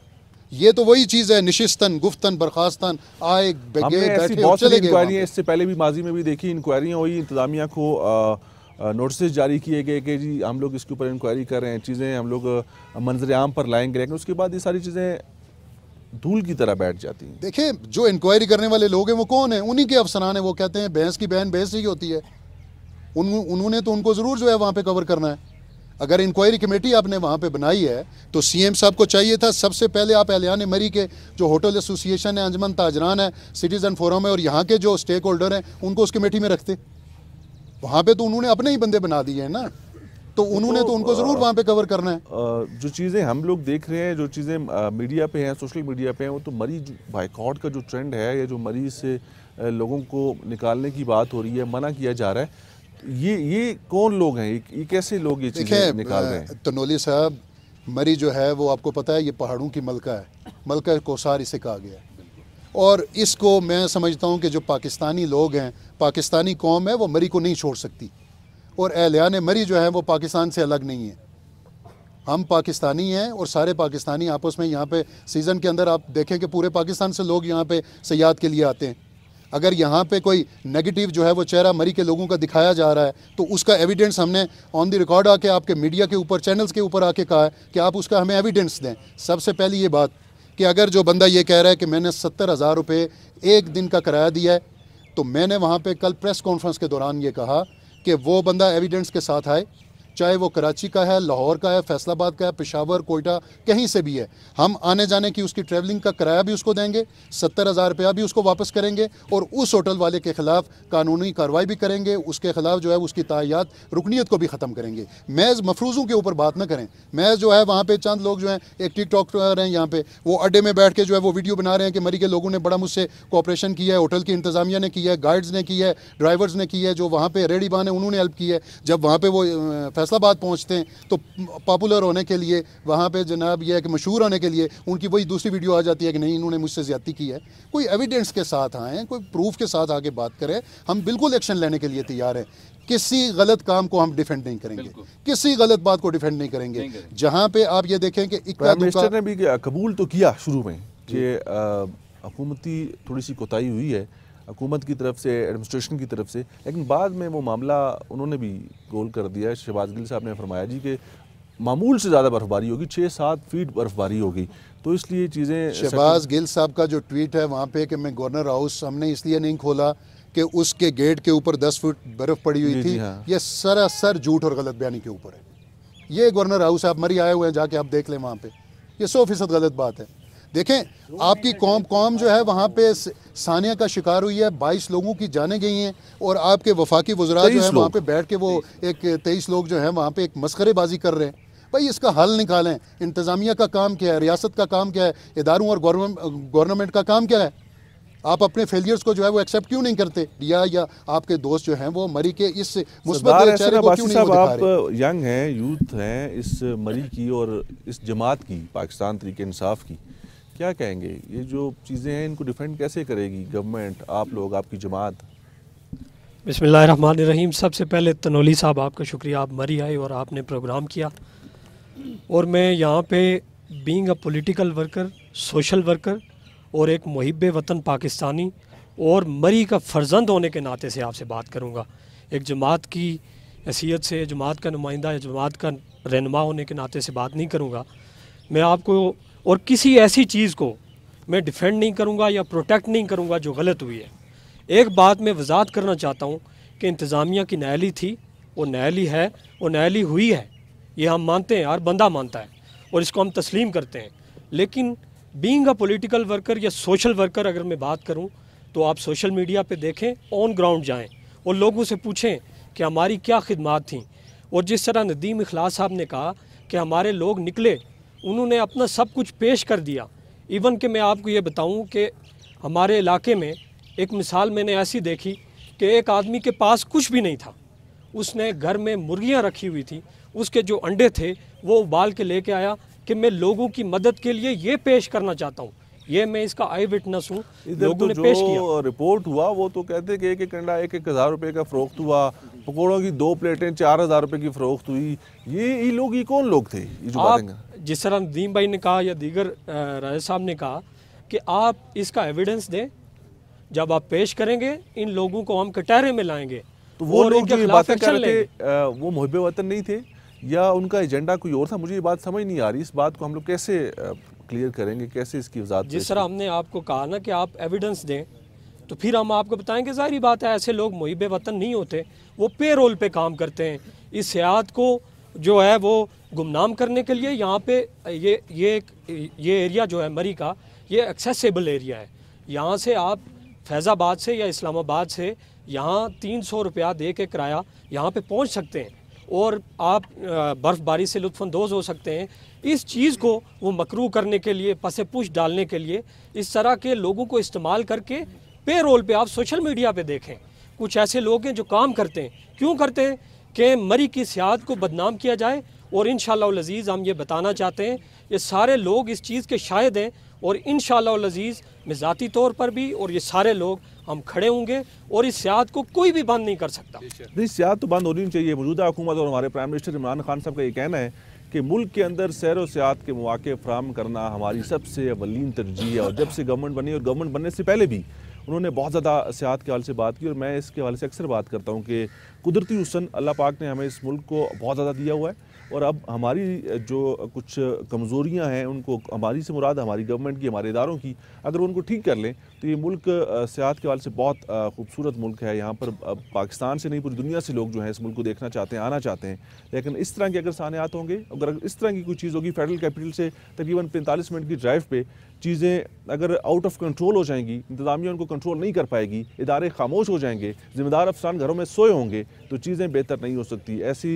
ये तो वही चीज़ है निशिस्तन गुफ्तन बर्खास्तन आए बैठे इससे पहले भी माजी में भी देखी इंक्वायरियाँ हुई इंतजामिया को नोटिस जारी किए गए कि जी हम लोग इसके ऊपर इंक्वायरी कर रहे हैं चीज़ें हम लोग मंजर आम पर लाएंगे लेकिन उसके बाद ये सारी चीज़ें धूल की तरह बैठ जाती हैं देखिए जो इंक्वायरी करने वाले लोग हैं वो कौन हैं उन्हीं के अफसरान हैं वो कहते हैं भैंस की बहन भैंस ही होती है उन उन्होंने तो उनको ज़रूर जो है वहाँ पर कवर करना है अगर इंक्वायरी कमेटी आपने वहाँ पे बनाई है तो सीएम साहब को चाहिए था सबसे पहले आप एलियान मरी के जो होटल एसोसिएशन है अंजमन ताजरान है सिटीज़न फोरम है और यहाँ के जो स्टेक होल्डर हैं उनको उस कमेटी में रखते वहाँ पर तो उन्होंने अपने ही बंदे बना दिए हैं ना तो उन्होंने तो, तो उनको ज़रूर वहाँ पे कवर करना है जो चीज़ें हम लोग देख रहे हैं जो चीज़ें मीडिया पे हैं सोशल मीडिया पे हैं वो तो मरीज बाइकआउट का जो ट्रेंड है या जो मरीज से लोगों को निकालने की बात हो रही है मना किया जा रहा है ये ये कौन लोग हैं ये कैसे लोग ये चीज़ें निकाल रहे हैं तनोली साहब मरी जो है वो आपको पता है ये पहाड़ों की मलका है मलका कोसार इसे कहा गया है और इसको मैं समझता हूँ कि जो पाकिस्तानी लोग हैं पाकिस्तानी कौम है वो मरी को नहीं छोड़ सकती और एहलियान मरी जो है वो पाकिस्तान से अलग नहीं है हम पाकिस्तानी हैं और सारे पाकिस्तानी आपस में यहाँ पे सीज़न के अंदर आप देखें कि पूरे पाकिस्तान से लोग यहाँ पे सयाद के लिए आते हैं अगर यहाँ पे कोई नेगेटिव जो है वो चेहरा मरी के लोगों का दिखाया जा रहा है तो उसका एविडेंस हमने ऑन द रिकॉर्ड आके आपके मीडिया के ऊपर चैनल्स के ऊपर आके कहा है कि आप उसका हमें एविडेंस दें सबसे पहली ये बात कि अगर जो बंदा ये कह रहा है कि मैंने सत्तर हज़ार रुपये एक दिन का किराया दिया है तो मैंने वहाँ पर कल प्रेस कॉन्फ्रेंस के दौरान ये कहा कि वो बंदा एविडेंस के साथ आए चाहे वो कराची का है लाहौर का है फैसलाबाद का है पेशावर कोयटा कहीं से भी है हम आने जाने की उसकी ट्रैवलिंग का किराया भी उसको देंगे सत्तर हज़ार रुपया भी उसको वापस करेंगे और उस होटल वाले के ख़िलाफ़ कानूनी कार्रवाई भी करेंगे उसके ख़िलाफ़ जो है उसकी तायात रुकनीत को भी ख़त्म करेंगे मैज़ मफरूज़ों के ऊपर बात ना करें मैज जो है वहाँ पर चंद लोग जो हैं एक टिक टॉक हैं यहाँ पर वो अड्डे में बैठ के जो है वो वीडियो बना रहे हैं कि मरी के लोगों ने बड़ा मुझसे कॉपरेशन किया है होटल की इंतज़ामिया ने किया है गाइड्स ने किया है ड्राइवर्स ने किया है जो वहाँ पर रेडी बान है उन्होंने हेल्प की है जब वहाँ पर वो फैसलाबाद पहुँचते हैं तो पॉपुलर होने के लिए वहाँ पर जनाब यह है कि मशहूर होने के लिए उनकी वही दूसरी वीडियो आ जाती है कि नहीं इन्होंने मुझसे ज़्यादा की है कोई एविडेंस के साथ आएँ कोई प्रूफ के साथ आके बात करें हम बिल्कुल एक्शन लेने के लिए तैयार हैं किसी गलत काम को हम डिफेंड नहीं करेंगे किसी गलत बात को डिफेंड नहीं करेंगे, जहाँ जहां पे आप ये देखें कि मिनिस्टर ने भी कबूल तो किया शुरू में कि हुकूमती थोड़ी सी कोताही हुई है हुकूमत की तरफ से एडमिनिस्ट्रेशन की तरफ से लेकिन बाद में वो मामला उन्होंने भी गोल कर दिया शहबाज गिल साहब ने फरमाया जी कि मामूल से ज़्यादा बर्फबारी होगी छः सात फीट बर्फबारी होगी तो इसलिए चीज़ें शहबाज गिल साहब का जो ट्वीट है वहाँ पे कि मैं गवर्नर हाउस हमने इसलिए नहीं खोला कि उसके गेट के ऊपर दस फुट बर्फ़ पड़ी हुई थी हाँ। यह सरासर झूठ और गलत बयानी के ऊपर है ये गवर्नर हाउस आप मरी आए हुए हैं जाके आप देख लें वहाँ पर यह सौ फीसद गलत बात है देखें आपकी कौम कौम जो है वहाँ पे सानिया का शिकार हुई है बाईस लोगों की जाने गई हैं और आपके वफाकी वजरा जो है वहाँ पे बैठ के वो एक तेईस लोग जो है वहाँ पे एक मस्करेबाजी कर रहे हैं भाई इसका हल निकालें इंतज़ामिया का काम क्या है रियासत का काम क्या है इदारों और गवर्नमेंट का काम क्या है आप अपने फेलियर्स को जो है वो एक्सेप्ट क्यों नहीं करते या या आपके दोस्त जो हैं वो मरी के इस मुस्बत को क्यों नहीं आप यंग हैं यूथ हैं इस मरी की और इस जमात की पाकिस्तान तरीके इंसाफ की क्या कहेंगे ये जो चीज़ें हैं इनको डिफेंड कैसे करेगी गवर्नमेंट आप लोग आपकी जमात बसमीम सबसे पहले तनोली साहब आपका शुक्रिया आप मरी आए और आपने प्रोग्राम किया और मैं यहाँ पे being a political worker social worker और एक महब वतन पाकिस्तानी और मरी का फर्जंद होने के नाते से आपसे बात करूँगा एक जमात की हैसीत से जमात का नुमाइंदा जमात का रहनमा होने के नाते से बात नहीं करूँगा मैं आपको और किसी ऐसी चीज़ को मैं डिफेंड नहीं करूँगा या प्रोटेक्ट नहीं करूँगा जो गलत हुई है एक बात मैं वजात करना चाहता हूँ कि इंतज़ामिया की नैली थी वो नैली है वो नैली हुई है ये हम मानते हैं हर बंदा मानता है और इसको हम तस्लीम करते हैं लेकिन बींग अ पोलिटिकल वर्कर या सोशल वर्कर अगर मैं बात करूँ तो आप सोशल मीडिया पर देखें ऑन ग्राउंड जाएँ और लोगों से पूछें कि हमारी क्या खिदमत थी और जिस तरह नदीम इखलास साहब ने कहा कि हमारे लोग निकले उन्होंने अपना सब कुछ पेश कर दिया इवन कि मैं आपको ये बताऊं कि हमारे इलाके में एक मिसाल मैंने ऐसी देखी कि एक आदमी के पास कुछ भी नहीं था उसने घर में मुर्गियां रखी हुई थी उसके जो अंडे थे वो उबाल के लेके आया कि मैं लोगों की मदद के लिए ये पेश करना चाहता हूँ ये मैं इसका आई विटनेस हूँ लोगों तो ने पेश किया रिपोर्ट हुआ वो तो कहते कि एक एक अंडा एक एक हज़ार रुपये का फ़रोख्त तो हुआ पकौड़ों की दो प्लेटें चार हज़ार रुपये की फ़रोख्त तो हुई ये ये लोग ये कौन लोग थे जिस तरह नदीम भाई ने कहा या दीगर राय साहब ने कहा कि आप इसका एविडेंस दें जब आप पेश करेंगे इन लोगों को हम कटहरे में लाएंगे तो वो लोग जो बातें कर रहे थे वो मुहब वतन नहीं थे या उनका एजेंडा कोई और था मुझे ये बात समझ नहीं आ रही इस बात को हम लोग कैसे क्लियर करेंगे कैसे इसकी वजह जिस तरह हमने आपको कहा ना कि आप एविडेंस दें तो फिर हम आपको बताएंगे जाहिर बात है ऐसे लोग मुहिब वतन नहीं होते वो पे रोल पर काम करते हैं इस सियात को जो है वो गुमनाम करने के लिए यहाँ पे ये ये ये एरिया जो है मरी का ये एक्सेसिबल एरिया है यहाँ से आप फैज़ाबाद से या इस्लामाबाद से यहाँ तीन सौ रुपया दे के किराया यहाँ पे पहुँच सकते हैं और आप बर्फ़बारी से लुफानंदोज़ हो सकते हैं इस चीज़ को वो मकरू करने के लिए पसे पुश डालने के लिए इस तरह के लोगों को इस्तेमाल करके पे रोल पर आप सोशल मीडिया पर देखें कुछ ऐसे लोग हैं जो काम करते हैं क्यों करते हैं कि मरी की सियाहत को बदनाम किया जाए और इन शजीज़ हम ये बताना चाहते हैं ये सारे लोग इस चीज़ के शायद हैं और इन शजीज़ में ज़ाती तौर पर भी और ये सारे लोग हम खड़े होंगे और इस सियात को कोई भी बंद नहीं कर सकता नहीं सियात तो बंद होनी चाहिए मौजूदा हुकूमत और हमारे प्राइम मिनिस्टर इमरान खान साहब का ये कहना है कि मुल्क के अंदर सैर व सियाहत के मौके फ्राहम करना हमारी सबसे अवलिन तरजीह है और जब से गवर्नमेंट बनी और गवर्नमेंट बनने से पहले भी उन्होंने बहुत ज़्यादा सियात के हवाले से बात की और मैं इसके हवाले से अक्सर बात करता हूँ कि कुदरती हुसन अल्लाह पाक ने हमें इस मुल्क को बहुत ज़्यादा दिया हुआ है और अब हमारी जो कुछ कमज़ोरियाँ हैं उनको हमारी से मुराद हमारी गवर्नमेंट की हमारे इदारों की अगर उनको ठीक कर लें तो ये मुल्क सियात के हवाले से बहुत खूबसूरत मुल्क है यहाँ पर पाकिस्तान से नहीं पूरी दुनिया से लोग जो हैं इस मुल्क को देखना चाहते हैं आना चाहते हैं लेकिन इस तरह के अगर सानियात होंगे अगर इस तरह की कोई चीज़ होगी फेडरल कैपिटल से तकरीबन पैंतालीस मिनट की ड्राइव पर चीज़ें अगर आउट ऑफ कंट्रोल हो जाएंगी इंतज़ामिया उनको कंट्रोल नहीं कर पाएगी इदारे खामोश हो जाएंगे ज़िम्मेदार अफसान घरों में सोए होंगे तो चीज़ें बेहतर नहीं हो सकती ऐसी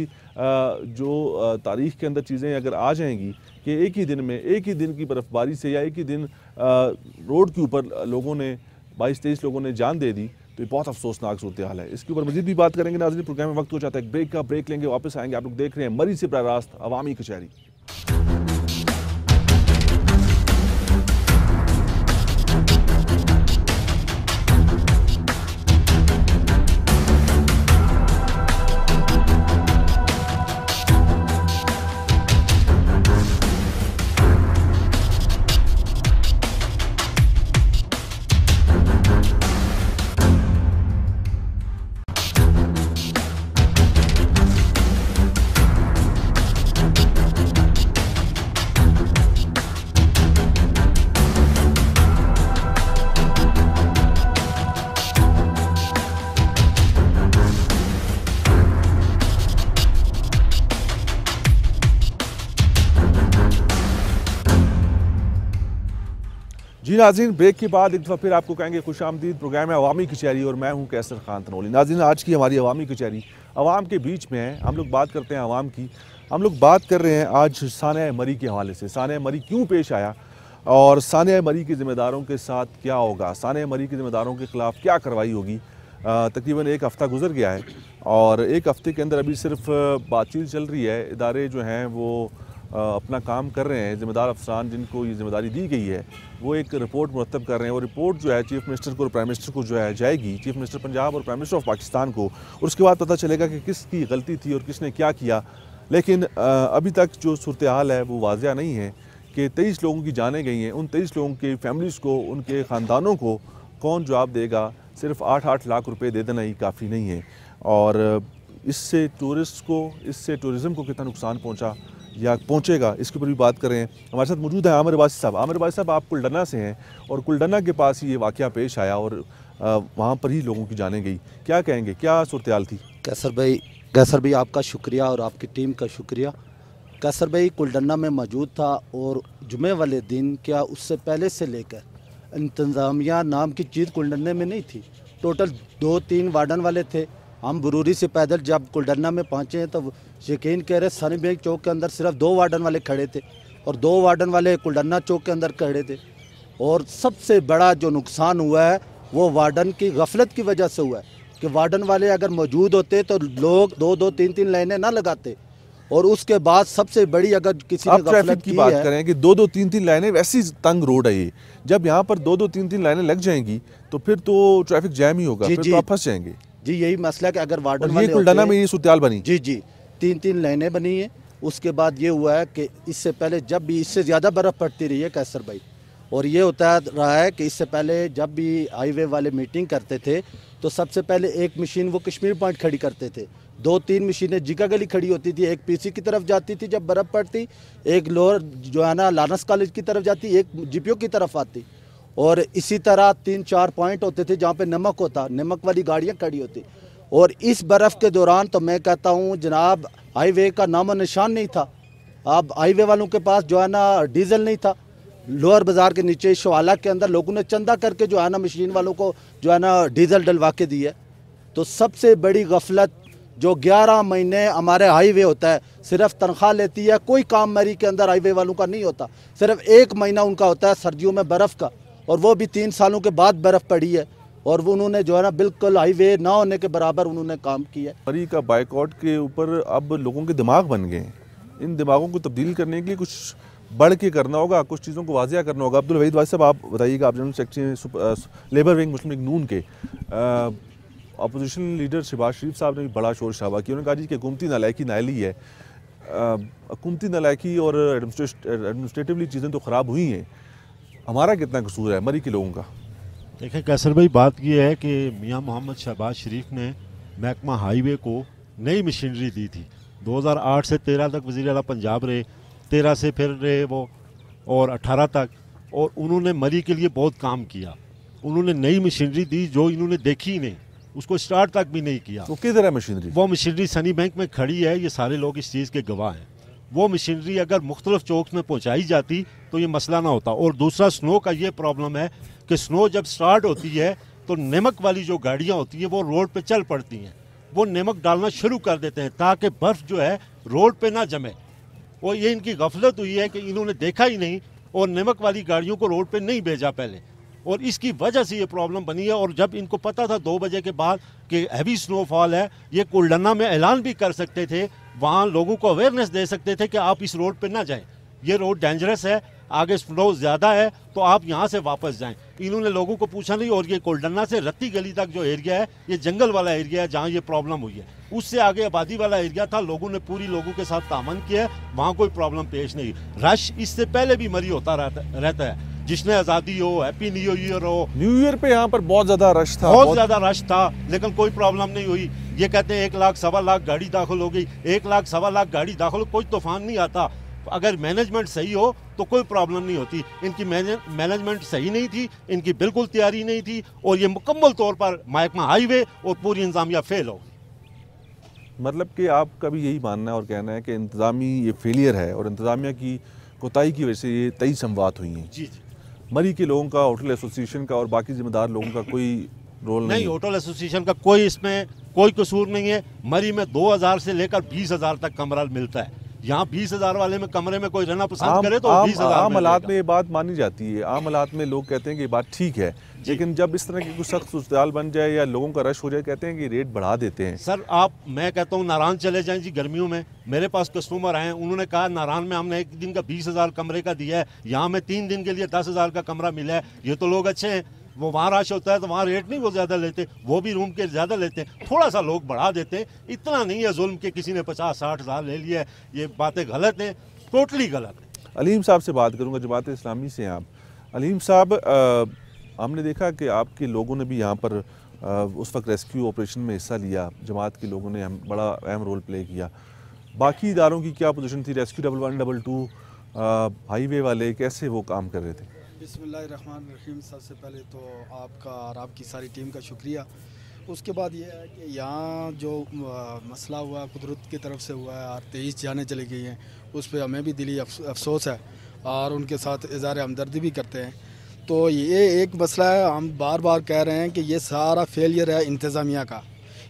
जो तारीख़ के अंदर चीज़ें अगर आ जाएंगी कि एक ही दिन में एक ही दिन की बर्फ़बारी से या एक ही दिन रोड के ऊपर लोगों ने बाईस तेईस लोगों ने जान दे दी तो ये बहुत अफसोसनाक सूरत हाल है इसके ऊपर मजीद भी बात करेंगे नाजरी प्रोग्राम में वक्त हो जाता है ब्रेक का ब्रेक लेंगे वापस आएंगे आप लोग देख रहे हैं मरीज से बरा रास्त अवामी कचहरी जी नाजीन ब्रेक के बाद एक दफ़ा फिर आपको कहेंगे खुश आमदीद प्रोग्राम है अवामी कचहरी और मैं हूँ कैसर खान तनोली नाजीन आज की हमारी अवामी कचहरी आवाम के बीच में है हम लोग बात करते हैं आवाम की हम लोग बात कर रहे हैं आज सान मरी के हवाले से सान मरी क्यों पेश आया और सान मरी के ज़िम्मेदारों के साथ क्या होगा सान मरी के ज़िम्मेदारों के ख़िलाफ़ क्या कार्रवाई होगी तकरीबन एक हफ़्ता गुजर गया है और एक हफ़्ते के अंदर अभी सिर्फ बातचीत चल रही है इदारे जो हैं वो अपना काम कर रहे हैं ज़िम्मेदार अफसरान जिनको ये जिम्मेदारी दी गई है वो एक रिपोर्ट मरतब कर रहे हैं और रिपोर्ट जो है चीफ मिनिस्टर को और प्राइम मिनिस्टर को जो है जाएगी चीफ मिनिस्टर पंजाब और प्राइम मिनिस्टर ऑफ पाकिस्तान को और उसके बाद पता चलेगा कि किसकी गलती थी और किसने क्या किया लेकिन अभी तक जो सूरत हाल है वो वाजिया नहीं है कि तेईस लोगों की जाने गई हैं उन तेईस लोगों की फैमिलीज़ को उनके ख़ानदानों को कौन जवाब देगा सिर्फ आठ आठ लाख रुपये दे देना ही काफ़ी नहीं है और इससे टूरिस्ट को इससे टूरिज़म को कितना नुकसान पहुँचा या पहुँचेगा इसके ऊपर भी बात कर रहे हैं हमारे साथ मौजूद है आमिर बासी साहब आमिर बासी साहब आप कुलडना से हैं और कुलडना के पास ही ये वाक़ पेश आया और वहाँ पर ही लोगों की जाने गई क्या कहेंगे क्या सूरत थी कैसर भाई कैसर भाई आपका शुक्रिया और आपकी टीम का शुक्रिया कैसर भाई कुलडना में मौजूद था और जुमे वाले दिन क्या उससे पहले से लेकर इंतज़ामिया नाम की चीज़ कुलडने में नहीं थी टोटल दो तीन वार्डन वाले थे हम बरूरी से पैदल जब कुलडन्ना में पहुँचे तो यकीन कह रहे सनी बेग चौक के अंदर सिर्फ दो वार्डन वाले खड़े थे और दो वार्डन वाले कुलडन्ना चौक के अंदर खड़े थे और सबसे बड़ा जो नुकसान हुआ है वो वार्डन की गफलत की वजह से हुआ है कि वार्डन वाले अगर मौजूद होते तो लोग दो दो तीन तीन लाइनें ना लगाते और उसके बाद सबसे बड़ी अगर किसी आप ट्रैफिक की, की बात करें कि दो दो तीन तीन लाइनें वैसी तंग रोड है ये जब यहाँ पर दो दो तीन तीन लाइनें लग जाएंगी तो फिर तो ट्रैफिक जैम ही होगा फिर तो आप फंस जाएंगे जी यही मसला कि अगर वार्डन ये कुलडाना में ये सुत्याल बनी जी जी तीन तीन लाइनें बनी हैं उसके बाद ये हुआ है कि इससे पहले जब भी इससे ज़्यादा बर्फ़ पड़ती रही है कैसर भाई और ये होता रहा है कि इससे पहले जब भी हाईवे वाले मीटिंग करते थे तो सबसे पहले एक मशीन वो कश्मीर पॉइंट खड़ी करते थे दो तीन मशीनें जिका गली खड़ी होती थी एक पीसी की तरफ जाती थी जब बर्फ़ पड़ती एक लोअर जो है ना लानस कॉलेज की तरफ जाती एक जीपीओ की तरफ आती और इसी तरह तीन चार पॉइंट होते थे जहाँ पे नमक होता नमक वाली गाड़ियाँ खड़ी होती और इस बर्फ़ के दौरान तो मैं कहता हूँ जनाब हाईवे का नामो निशान नहीं था अब हाईवे वालों के पास जो है ना डीजल नहीं था लोअर बाज़ार के नीचे शवाला के अंदर लोगों ने चंदा करके जो है ना मशीन वालों को जो है ना डीजल डलवा के दी है तो सबसे बड़ी गफलत जो 11 महीने हमारे हाईवे होता है सिर्फ तनख्वाह लेती है कोई काम मरी के अंदर हाईवे वालों का नहीं होता सिर्फ एक महीना उनका होता है सर्दियों में बर्फ़ का और वो भी तीन सालों के बाद बर्फ़ पड़ी है और वो उन्होंने जो है ना बिल्कुल हाईवे ना होने के बराबर उन्होंने काम किया मरी का बाइकआउट के ऊपर अब लोगों के दिमाग बन गए इन दिमागों को तब्दील करने के लिए कुछ बढ़ के करना होगा कुछ चीज़ों को वाजिया करना होगा अब्दुल वहीद वाज साहब आप बताइएगा आप जनरल सेक्रेटरी लेबर विंग मुस्लिम नून के अपोजिशन लीडर शहबाज शरीफ साहब ने भी बड़ा शोर शराबा किया उन्होंने कहा जी कि हुकूमती नालायकी नायली है हुकूमती नालायकी और एडमिनिस्ट्रेटिवली चीज़ें तो ख़राब हुई हैं हमारा कितना कसूर है मरी के लोगों का देखें कैसर भाई बात यह है कि मियाँ मोहम्मद शहबाज शरीफ ने महकमा हाईवे को नई मशीनरी दी थी 2008 से 13 तक वजी अला पंजाब रहे 13 से फिर रहे वो और 18 तक और उन्होंने मरी के लिए बहुत काम किया उन्होंने नई मशीनरी दी जो इन्होंने देखी ही नहीं उसको स्टार्ट तक भी नहीं किया तो किधर है मशीनरी वो मशीनरी सनी बैंक में खड़ी है ये सारे लोग इस चीज़ के गवाह हैं वो मशीनरी अगर मुख्तलिफ चौक में पहुँचाई जाती तो ये मसला ना होता और दूसरा स्नो का ये प्रॉब्लम है कि स्नो जब स्टार्ट होती है तो नमक वाली जो गाड़ियाँ होती हैं वो रोड पर चल पड़ती हैं वो नमक डालना शुरू कर देते हैं ताकि बर्फ़ जो है रोड पर ना जमे और ये इनकी गफलत हुई है कि इन्होंने देखा ही नहीं और नमक वाली गाड़ियों को रोड पर नहीं भेजा पहले और इसकी वजह से ये प्रॉब्लम बनी है और जब इनको पता था दो बजे के बाद कि हैवी स्नोफॉल है ये कोल्डना में ऐलान भी कर सकते थे वहाँ लोगों को अवेयरनेस दे सकते थे कि आप इस रोड पर ना जाएँ ये रोड डेंजरस है आगे फ्लो ज़्यादा है तो आप यहाँ से वापस जाएं इन्होंने लोगों को पूछा नहीं और ये कोल्डन्ना से रत्ती गली तक जो एरिया है ये जंगल वाला एरिया है जहाँ ये प्रॉब्लम हुई है उससे आगे आबादी वाला एरिया था लोगों ने पूरी लोगों के साथ तामन किया है वहाँ कोई प्रॉब्लम पेश नहीं रश इससे पहले भी मरी होता रहता है जिसने आज़ादी हो हैप्पी न्यू ईयर हो न्यू ईयर पे यहाँ पर बहुत ज़्यादा रश था बहुत ज़्यादा रश था लेकिन कोई प्रॉब्लम नहीं हुई ये कहते हैं एक लाख सवा लाख गाड़ी दाखिल हो गई एक लाख सवा लाख गाड़ी दाखिल कोई तूफान नहीं आता अगर मैनेजमेंट सही हो तो कोई प्रॉब्लम नहीं होती इनकी मैनेजमेंट सही नहीं थी इनकी बिल्कुल तैयारी नहीं थी और ये मुकम्मल तौर पर महकमा हाईवे और पूरी इंतजामिया फेल हो मतलब कि आपका भी यही मानना है और कहना है कि इंतज़ामी ये फेलियर है और इंतज़ामिया की कोताही की वजह से ये तेईस संवाद हुई हैं जी जी मरी के लोगों का होटल एसोसिएशन का और बाकी जिम्मेदार लोगों का कोई रोल नहीं, नहीं होटल एसोसिएशन का कोई इसमें कोई कसूर नहीं है मरी में 2000 से लेकर 20000 तक कमरा मिलता है यहाँ बीस हजार वाले में कमरे में कोई रहना पसंद आम, करे तो आम, आम हालात में ये बात मानी जाती है आम हालात में लोग कहते हैं कि ये बात ठीक है लेकिन जब इस तरह की कुछ सख्त सुस्ताल बन जाए या लोगों का रश हो जाए कहते हैं कि रेट बढ़ा देते हैं सर आप मैं कहता हूँ नारायण चले जाएं जी गर्मियों में मेरे पास कस्टमर आए उन्होंने कहा नारायण में हमने एक दिन का बीस हजार कमरे का दिया है यहाँ में तीन दिन के लिए दस हजार का कमरा मिला है ये तो लोग अच्छे हैं वो वहाँ रश होता है तो वहाँ रेट नहीं वो ज़्यादा लेते वो भी रूम के ज़्यादा लेते हैं थोड़ा सा लोग बढ़ा देते हैं इतना नहीं है जुल्म के किसी ने पचास साठ हज़ार ले लिया है ये बातें गलत हैं टोटली गलत है अलीम साहब से बात करूँगा जमात इस्लामी से आप अलीम साहब हमने देखा कि आपके लोगों ने भी यहाँ पर आ, उस वक्त रेस्क्यू ऑपरेशन में हिस्सा लिया जमात के लोगों ने बड़ा अहम रोल प्ले किया बाकी इदारों की क्या पोजीशन थी rescue double one double two highway वाले कैसे वो काम कर रहे थे बिसमीम सबसे पहले तो आपका और आपकी सारी टीम का शुक्रिया उसके बाद ये है कि यहाँ जो मसला हुआ कुदरत की तरफ से हुआ है और तेईस जाने चली गई हैं उस पर हमें भी दिली अफसोस है और उनके साथ इजहार हमदर्दी भी करते हैं तो ये एक मसला है हम बार बार कह रहे हैं कि ये सारा फेलियर है इंतज़ामिया का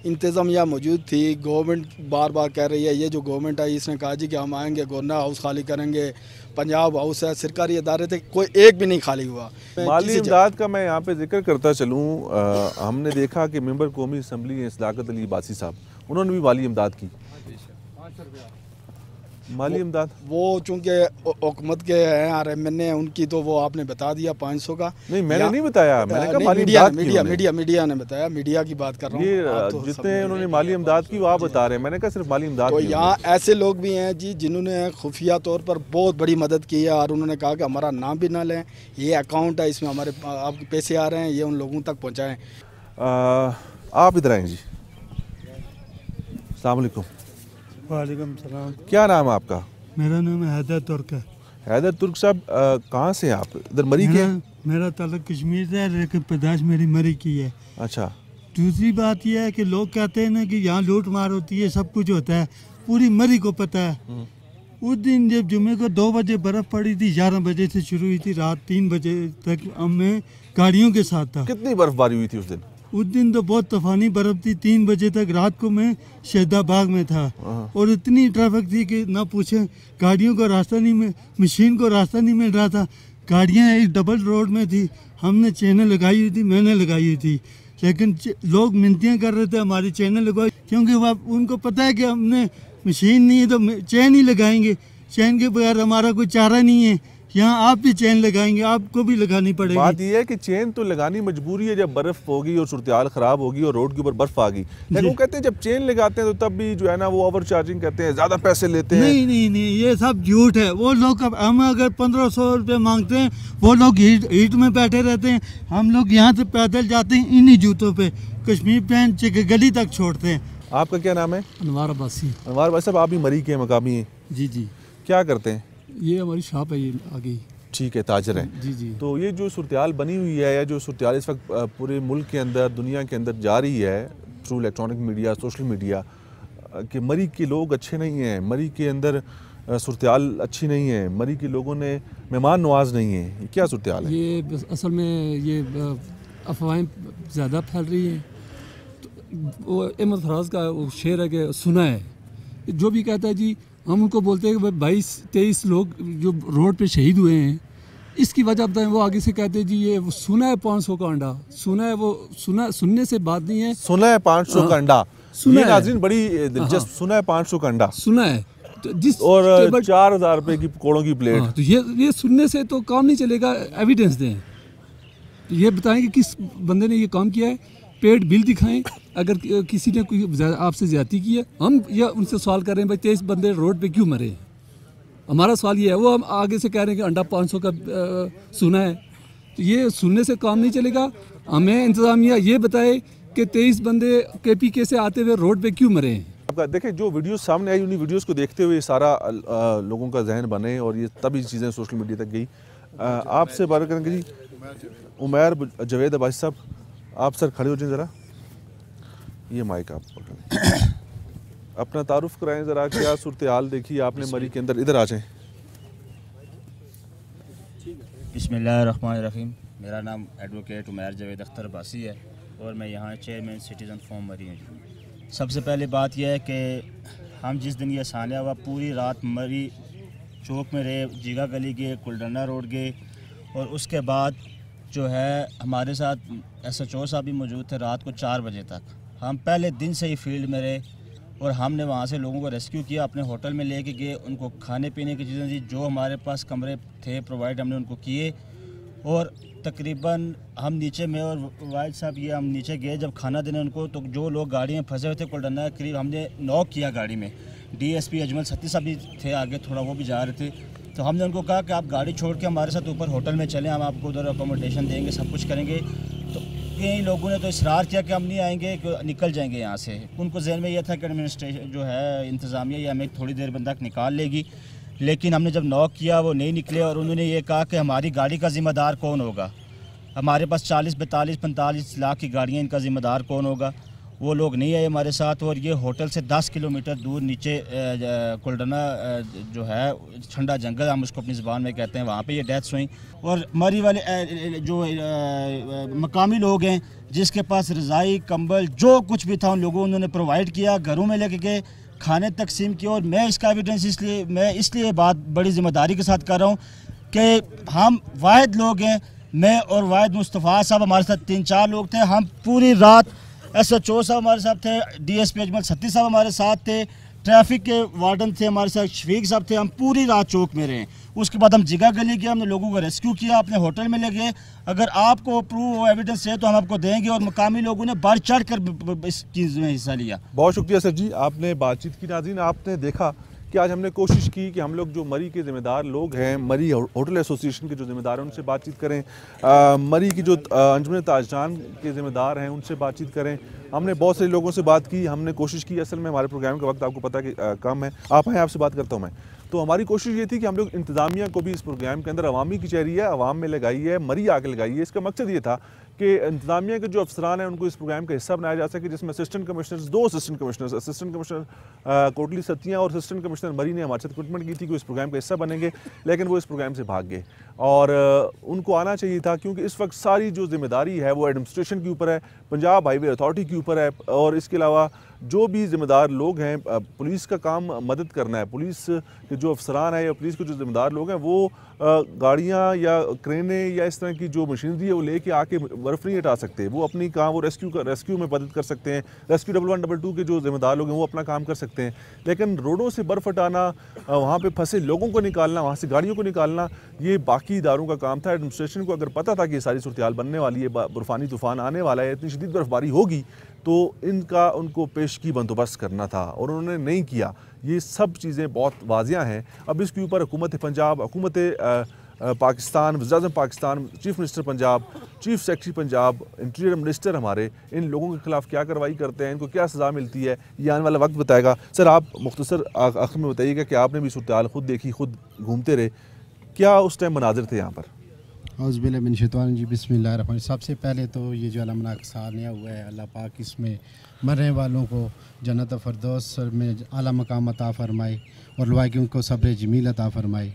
इंतज़ामिया मौजूद थी गवर्नमेंट बार बार कह रही है ये जो गवर्नमेंट आई इसने कहा जी कि हम आएंगे गवर्नर हाउस खाली करेंगे पंजाब हाउस है सरकारी अदारे थे कोई एक भी नहीं खाली हुआ माली इमदाद का मैं यहाँ पे जिक्र करता चलूँ हमने देखा कि मेम्बर कौमी असम्बली इसलाकत अली बासी साहब उन्होंने भी माली इमदाद की हाँ माली इमदाद वो चूँकि हुकूमत के हैं आर एम एन ए उनकी तो वो आपने बता दिया पाँच सौ का नहीं मैंने नहीं बताया मैंने कहा माली मीडिया मीडिया मीडिया मीडिया ने बताया मीडिया की बात कर रहा हूँ तो जितने उन्होंने माली इमदाद की वो आप बता रहे हैं मैंने कहा सिर्फ माली इमदाद तो यहाँ ऐसे लोग भी हैं जी जिन्होंने खुफिया तौर पर बहुत बड़ी मदद की है और उन्होंने कहा कि हमारा नाम भी ना लें ये अकाउंट है इसमें हमारे आपके पैसे आ रहे हैं ये उन लोगों तक पहुँचाएँ आप इधर आए जी अलकुम वालेकुम सलाम क्या नाम आपका मेरा नाम हैदर तुर्क है हैदर तुर्क साहब कहाँ से आप इधर मरी के मेरा ताल्लुक कश्मीर से है लेकिन पैदाश मेरी मरी की है अच्छा दूसरी बात यह है कि लोग कहते हैं ना कि यहाँ लूट मार होती है सब कुछ होता है पूरी मरी को पता है हम्म। उस दिन जब जुम्मे को दो बजे बर्फ़ पड़ी थी ग्यारह बजे से शुरू हुई थी रात तीन बजे तक हमें गाड़ियों के साथ था कितनी बर्फबारी हुई थी उस दिन उस दिन तो बहुत तूफानी बर्फ थी तीन बजे तक रात को मैं शहदाबाग में था हाँ। और इतनी ट्रैफिक थी कि ना पूछे गाड़ियों का रास्ता नहीं मिल मशीन को रास्ता नहीं मिल रहा था गाड़ियाँ एक डबल रोड में थी हमने चैनें लगाई हुई थी मैंने लगाई हुई थी लेकिन लोग मिनतियाँ कर रहे थे हमारी चैनल लगाई क्योंकि वह उनको पता है कि हमने मशीन नहीं है तो चैन ही लगाएंगे चैन के बगैर हमारा कोई चारा नहीं है यहाँ आप भी चेन लगाएंगे आपको भी लगानी पड़ेगी बात यह है कि चेन तो लगानी मजबूरी है जब बर्फ़ होगी और सुरतियाल ख़राब होगी और रोड के ऊपर बर्फ़ आ गई वो कहते हैं जब चेन लगाते हैं तो तब भी जो है ना वो ओवर चार्जिंग करते हैं ज़्यादा पैसे लेते हैं नहीं नहीं नहीं ये सब झूठ है वो लोग हम अगर पंद्रह सौ रुपये मांगते हैं वो लोग हीट में बैठे रहते हैं हम लोग यहाँ से पैदल जाते हैं इन्हीं जूतों पर कश्मीर पहन गली तक छोड़ते हैं आपका क्या नाम है अनवर अब्बासी अनवर अब्बासी आप भी मरी के मकामी हैं जी जी क्या करते हैं ये हमारी शॉप है ये आगे ठीक है ताजर है जी जी तो ये जो सूरत बनी हुई है या जो सूरत इस वक्त पूरे मुल्क के अंदर दुनिया के अंदर जा रही है through electronic media social media कि मरी के लोग अच्छे नहीं हैं मरी के अंदर सूरत अच्छी नहीं है मरी के लोगों ने मेहमान नवाज नहीं है क्या सूरत है ये असल में ये अफवाहें ज़्यादा फैल रही हैं तो वो अहमद फराज का वो शेर है कि सुना है जो भी कहता है जी हम उनको बोलते हैं कि बाईस तेईस लोग जो रोड पे शहीद हुए हैं इसकी वजह बताएं वो आगे से कहते हैं जी ये सुना है पाँच सौ का अंडा सुना है वो सुना सुनने से बात नहीं है सुना है पाँच सौ का हाँ, अंडा सुना है बड़ी हाँ, हाँ। दिलचस्प सुना है पाँच सौ का अंडा सुना है तो जिस और तो चार हज़ार रुपये की पकौड़ों की प्लेट तो ये ये सुनने से तो काम नहीं चलेगा एविडेंस दें तो ये बताएं कि किस बंदे ने ये काम किया है पेट बिल दिखाएं अगर किसी ने कोई आपसे ज्यादा की है हम यह उनसे सवाल कर रहे हैं भाई तेईस बंदे रोड पे क्यों मरे हमारा सवाल ये है वो हम आगे से कह रहे हैं कि अंडा 500 का आ, सुना है तो ये सुनने से काम नहीं चलेगा हमें इंतज़ामिया ये बताए कि तेईस बंदे के पी के से आते हुए रोड पे क्यों मरे हैं आपका देखिए जो वीडियो सामने आई उन्हीं वीडियोस को देखते हुए सारा आ, लोगों का जहन बने और ये तभी चीज़ें सोशल मीडिया तक गई आपसे बात करेंगे जी उमैर जवेद अबाज साहब आप सर खड़े हो जाए ज़रा ये e माइक आप पकड़ें अपना तारुफ कराएं ज़रा क्या सूरत हाल देखी आपने मरी के अंदर इधर आ जाए बसमीम मेरा नाम एडवोकेट उमैर जावेद अख्तर बासी है और मैं यहाँ चेयरमैन सिटीज़न फॉर्म मरी हूँ सबसे पहले बात यह है कि हम जिस दिन यह सानिया हुआ पूरी रात मरी चौक में रहे जीगा गली गए कुलडंडा रोड गए और उसके बाद जो है हमारे साथ एस एच ओ साहब भी मौजूद थे रात को चार बजे तक हम पहले दिन से ही फील्ड में रहे और हमने वहाँ से लोगों को रेस्क्यू किया अपने होटल में लेके गए उनको खाने पीने की चीज़ें दी जो हमारे पास कमरे थे प्रोवाइड हमने उनको किए और तकरीबन हम नीचे में और वाइद साहब ये हम नीचे गए जब खाना देने उनको तो जो लोग गाड़ी में फंसे हुए थे कोलडन्ना के करीब हमने नॉक किया गाड़ी में डीएसपी अजमल सत्ती साहब भी थे आगे थोड़ा वो भी जा रहे थे तो हमने उनको कहा कि आप गाड़ी छोड़ के हमारे साथ ऊपर होटल में चलें हम आपको उधर अकोमोडेशन देंगे सब कुछ करेंगे तो कई लोगों ने तो इसरार किया कि हम नहीं आएंगे निकल जाएंगे यहाँ से उनको जहन में यह था कि एडमिनिस्ट्रेशन जो है इंतज़ामिया ये हमें थोड़ी देर बंदा निकाल लेगी लेकिन हमने जब नॉक किया वो नहीं निकले और उन्होंने ये कहा कि हमारी गाड़ी का ज़िम्मेदार कौन होगा हमारे पास चालीस बैतालीस पैंतालीस लाख की गाड़ियाँ इनका ज़िम्मेदार कौन होगा वो लोग नहीं आए हमारे साथ और ये होटल से 10 किलोमीटर दूर नीचे कुलडना जो है ठंडा जंगल हम उसको अपनी ज़बान में कहते हैं वहाँ पे ये डेथ्स हुई और मरी वाले जो मकामी लोग हैं जिसके पास रज़ाई कंबल जो कुछ भी था उन लोगों उन्होंने प्रोवाइड किया घरों में लेके गए खाने तकसीम किया और मैं इसका एविडेंस इसलिए मैं इसलिए बात बड़ी ज़िम्मेदारी के साथ कर रहा हूँ कि हम वाद लोग हैं मैं और वाद मुस्तफ़ा साहब हमारे साथ तीन चार लोग थे हम पूरी रात एस एच ओ साहब हमारे साथ थे D S P Ajmal Satti साहब हमारे साथ थे ट्रैफिक के वार्डन थे हमारे साथ शफीक साहब थे हम पूरी रात चौक में रहे उसके बाद हम जिगा गली गए हमने लोगों को रेस्क्यू किया अपने होटल में ले गए अगर आपको प्रूव और एविडेंस है तो हम आपको देंगे और मकामी लोगों ने बढ़ चढ़ कर इस चीज़ में हिस्सा लिया बहुत शुक्रिया सर जी आपने बातचीत की नाजीन आपने देखा कि आज हमने कोशिश की कि हम लोग जो मरी के ज़िम्मेदार लोग हैं मरी होटल एसोसिएशन के जो ज़िम्मेदार हैं उनसे बातचीत करें आ, मरी की जो अंजमन ताजान के ज़िम्मेदार हैं उनसे बातचीत करें हमने बहुत से लोगों से बात की हमने कोशिश की असल में हमारे प्रोग्राम का वक्त आपको पता कि कम है आप हैं आपसे बात करता हूँ मैं तो हमारी कोशिश ये थी कि हम लोग इंतज़ामिया को भी इस प्रोग्राम के अंदर अवामी की चेहरी है अवाम में लगाई है मरी आके लगाई है इसका मकसद ये था कि इंतजामिया के जो अफसरान हैं उनको इस प्रोग्राम का हिस्सा बनाया जा सके जिसमें असिस्टेंट कमिश्नर्स दो assistant commissioners assistant commissioner Kotli Sattian और असिस्टेंट कमिश्नर मरी ने हमारे साथ कमिटमेंट की थी कि इस प्रोग्राम का हिस्सा बनेंगे लेकिन वो इस प्रोग्राम से भाग गए और उनको आना चाहिए था क्योंकि इस वक्त सारी जो जिम्मेदारी है वो एडमिनिस्ट्रेशन के ऊपर है पंजाब हाईवे अथॉरिटी के ऊपर है और इसके अलावा जो भी ज़िम्मेदार लोग हैं पुलिस का काम मदद करना है पुलिस के जो अफसरान हैं या पुलिस के जो ज़िम्मेदार लोग हैं वो गाड़ियाँ या क्रेनें या इस तरह की जो मशीनरी है वो लेके आके बर्फ़ नहीं हटा सकते वो अपनी काम वो रेस्क्यू का रेस्क्यू में मदद कर सकते हैं rescue double one double two के जो ज़िम्मेदार लोग हैं वो अपना काम कर सकते हैं लेकिन रोडों से बर्फ़ हटाना वहाँ पर फंसे लोगों को निकालना वहाँ से गाड़ियों को निकालना ये बाकी इदारों का काम था एडमिनिस्ट्रेशन को अगर पता था कि सारी सूरत बनने वाली है बर्फ़ानी तूफ़ान आने वाला है इतनी शदीद बर्फ़बारी होगी तो इनका उनको पेश की बंदोबस्त करना था और उन्होंने नहीं किया ये सब चीज़ें बहुत वाजियाँ हैं अब इसके ऊपर हुकूमत पंजाब हुकूमत पाकिस्तान वजाजम Pakistan chief minister Punjab chief secretary Punjab interior minister हमारे इन लोगों के खिलाफ क्या कार्रवाई करते हैं इनको क्या सज़ा मिलती है ये आने वाला वक्त बताएगा सर आप मुख्तसर आखिर में बताइएगा कि आपने भी सूरत खुद देखी खुद घूमते रहे क्या उस टाइम मनाजिर थे यहाँ पर हौज़बिलमिनशतवानजी बसमिल सबसे पहले तो ये जो अलमनाक सानिया हुआ है अल्लाह पाक इसमें मरने वालों को जन्नत फ़रदोस में अला मकाम अता फ़रमाए और लवाकियों को सब्र जमील अता फ़रमाए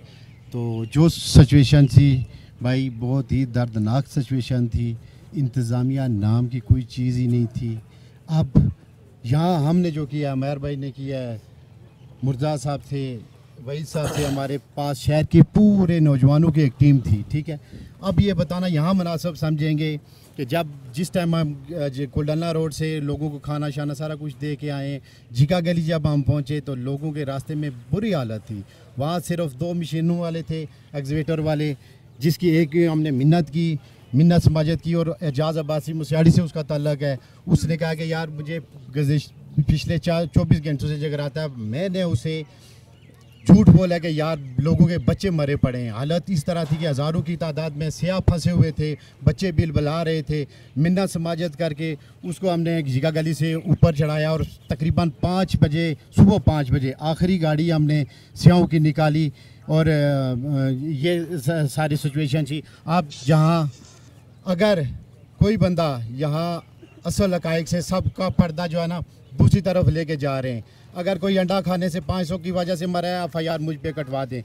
तो जो सचुएशन थी भाई बहुत ही दर्दनाक सचुएशन थी इंतज़ामिया नाम की कोई चीज़ ही नहीं थी अब यहाँ हमने जो किया मैर भाई ने किया है मुर्जा साहब थे वही साहब थे हमारे पास शहर के पूरे नौजवानों की एक टीम थी ठीक है अब ये बताना यहाँ मुनासब समझेंगे कि जब जिस टाइम हम कोल्डना रोड से लोगों को खाना शाना सारा कुछ दे के आएँ झिका गली जब हम पहुँचे तो लोगों के रास्ते में बुरी हालत थी वहाँ सिर्फ दो मशीनों वाले थे एग्जवेटर वाले जिसकी एक हमने मिन्नत की मिन्नत समाजत की और एजाज अब्बासी मुसियाड़ी से उसका तल्लक है उसने कहा कि यार मुझे गजिश पिछले चार चौबीस घंटों से जगह था मैंने उसे झूठ बोला कि यार लोगों के बच्चे मरे पड़े हैं हालत इस तरह थी कि हज़ारों की तादाद में सयाह फंसे हुए थे बच्चे बिल बला रहे थे मिन्ना समाजत करके उसको हमने जिगा गली से ऊपर चढ़ाया और तकरीबन पाँच बजे सुबह पाँच बजे आखिरी गाड़ी हमने सयाहों की निकाली और ये सारी सिचुएशन थी आप जहाँ अगर कोई बंदा यहाँ असल हक़ से सबका पर्दा जो है ना दूसरी तरफ लेके जा रहे हैं अगर कोई अंडा खाने से 500 की वजह से मरा है एफ आई आर मुझ पर कटवा दें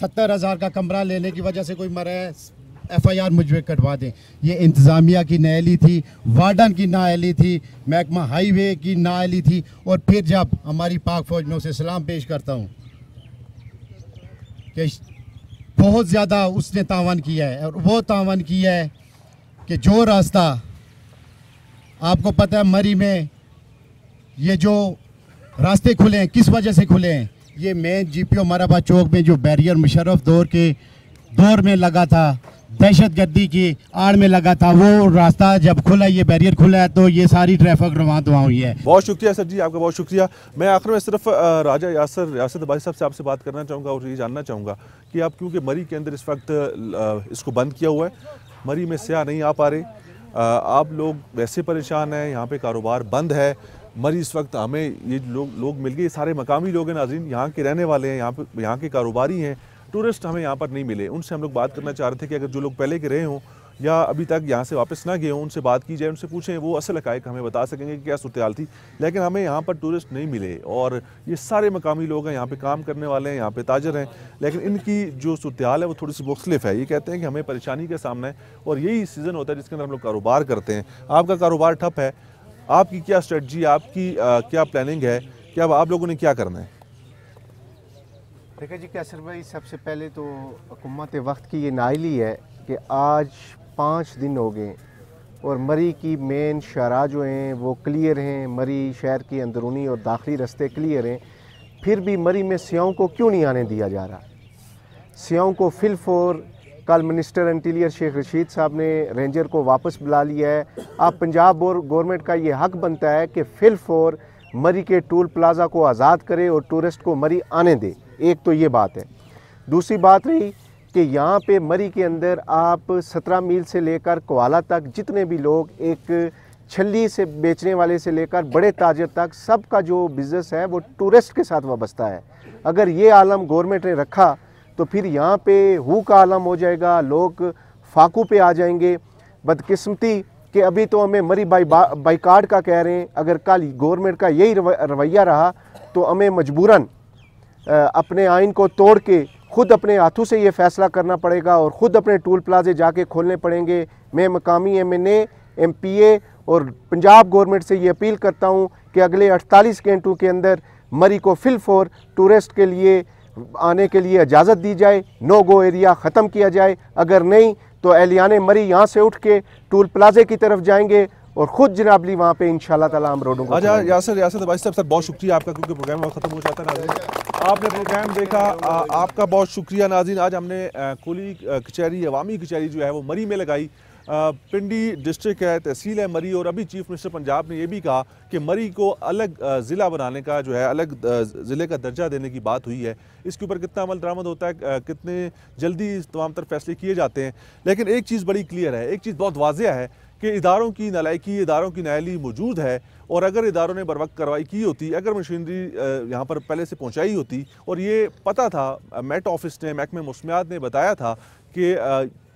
सत्तर हज़ार का कमरा लेने की वजह से कोई मरा है एफ आई आर मुझ पर कटवा दें ये इंतज़ामिया की नाली थी वार्डन की नाली थी महकमा हाईवे की नाली थी और फिर जब हमारी पाक फ़ौज में उसे सलाम पेश करता हूँ कि बहुत ज़्यादा उसने तावन किया है और वो तावन किया है कि जो रास्ता आपको पता है मरी में ये जो रास्ते खुले हैं किस वजह से खुले हैं ये मेन जीपीओ मराबा चौक में जो बैरियर मुशरफ दौर के दौर में लगा था दहशतगर्दी की आड़ में लगा था वो रास्ता जब खुला ये बैरियर खुला है तो ये सारी ट्रैफिक रवा दुआ हुई है बहुत शुक्रिया सर जी आपका बहुत शुक्रिया मैं आखिर में सिर्फ राजा यासर यासर भाई साहब से आपसे बात करना चाहूँगा और ये जानना चाहूँगा कि आप क्योंकि मरी के अंदर इस वक्त इसको बंद किया हुआ है मरी में स्याह नहीं आ पा रहे आप लोग वैसे परेशान हैं यहाँ पे कारोबार बंद है मरी इस वक्त हमें ये लोग लोग मिल गए सारे मकामी लोग हैं नाजीन यहाँ के रहने वाले हैं यहाँ पर यहाँ के कारोबारी हैं टूरिस्ट हमें यहाँ पर नहीं मिले उनसे हम लोग बात करना चाह रहे थे कि अगर जो लोग पहले के रहे हों या अभी तक यहाँ से वापस ना गए हों उनसे बात की जाए उनसे पूछें वो असल हकायक हमें बता सकेंगे कि क्या सूरत थी लेकिन हमें यहाँ पर टूरिस्ट नहीं मिले और ये सारे मकामी लोग हैं यहाँ पर काम करने वाले हैं यहाँ पर ताजर हैं लेकिन इनकी जो सूरत है वो थोड़ी सी मुख्तलिफ है ये कहते हैं कि हमें परेशानी का सामना है और यही सीज़न होता है जिसके अंदर हम लोग कारोबार करते हैं आपका कारोबार ठप है आपकी क्या स्ट्रेटजी आपकी आ, क्या प्लानिंग है कि अब आप लोगों ने क्या करना है देखा जी कैसर भाई सबसे पहले तो हुकूमत वक्त की ये नाइली है कि आज पाँच दिन हो गए और मरी की मेन शराह जो हैं वो क्लियर हैं मरी शहर की अंदरूनी और दाखिली रस्ते क्लियर हैं फिर भी मरी में सियाओं को क्यों नहीं आने दिया जा रहा सियाओं को फिलफोर कल मिनिस्टर इंटीरियर शेख रशीद साहब ने रेंजर को वापस बुला लिया है अब पंजाब और गवर्नमेंट का ये हक बनता है कि फिल फोर मरी के टूल प्लाजा को आज़ाद करे और टूरिस्ट को मरी आने दे एक तो ये बात है दूसरी बात रही कि यहाँ पे मरी के अंदर आप सत्रह मील से लेकर कोवाला तक जितने भी लोग एक छली से बेचने वाले से लेकर बड़े ताजर तक सबका जो बिज़नेस है वो टूरिस्ट के साथ वाबस्ता है अगर ये आलम गवर्नमेंट ने रखा तो फिर यहाँ पे हु का आलम हो जाएगा लोग फाकू पे आ जाएंगे बदकिस्मती कि अभी तो हमें मरी बाई बाइकाट का कह रहे हैं अगर कल गवर्नमेंट का यही रवैया रहा तो हमें मजबूरन अपने आइन को तोड़ के ख़ुद अपने हाथों से ये फैसला करना पड़ेगा और ख़ुद अपने टूल प्लाजे जाके खोलने पड़ेंगे मैं मकामी M N M P A और पंजाब गवर्नमेंट से ये अपील करता हूँ कि अगले अड़तालीस घंटों के अंदर मरी को फिल फॉर टूरिस्ट के लिए आने के लिए इजाज़त दी जाए नो गो एरिया ख़त्म किया जाए अगर नहीं तो एलियान मरी यहाँ से उठ के टूल प्लाजे की तरफ जाएंगे और खुद जनाबली वहाँ पे इन ताला हम रोडों को अच्छा यासर यासर तो साहब सर बहुत शुक्रिया आपका क्योंकि प्रोग्राम बहुत ख़त्म हो जाता है आपने प्रोग्राम देखा आ, आपका बहुत शुक्रिया नाजीन आज हमने कोली कचहरी अवामी कचहरी जो है वो मरी में लगाई पिंडी डिस्ट्रिक्ट है तहसील है मरी और अभी चीफ मिनिस्टर पंजाब ने यह भी कहा कि मरी को अलग ज़िला बनाने का जो है अलग ज़िले का दर्जा देने की बात हुई है इसके ऊपर कितना अमल दरामद होता है कितने जल्दी तमाम तर फैसले किए जाते हैं लेकिन एक चीज़ बड़ी क्लियर है एक चीज़ बहुत वाजह है कि इदारों की नलायकी इदारों की नायली मौजूद है और अगर इदारों ने बर कार्रवाई की होती अगर मशीनरी यहाँ पर पहले से पहुँचाई होती और ये पता था मेट ऑफिस ने महकमे मौसमियात ने बताया था कि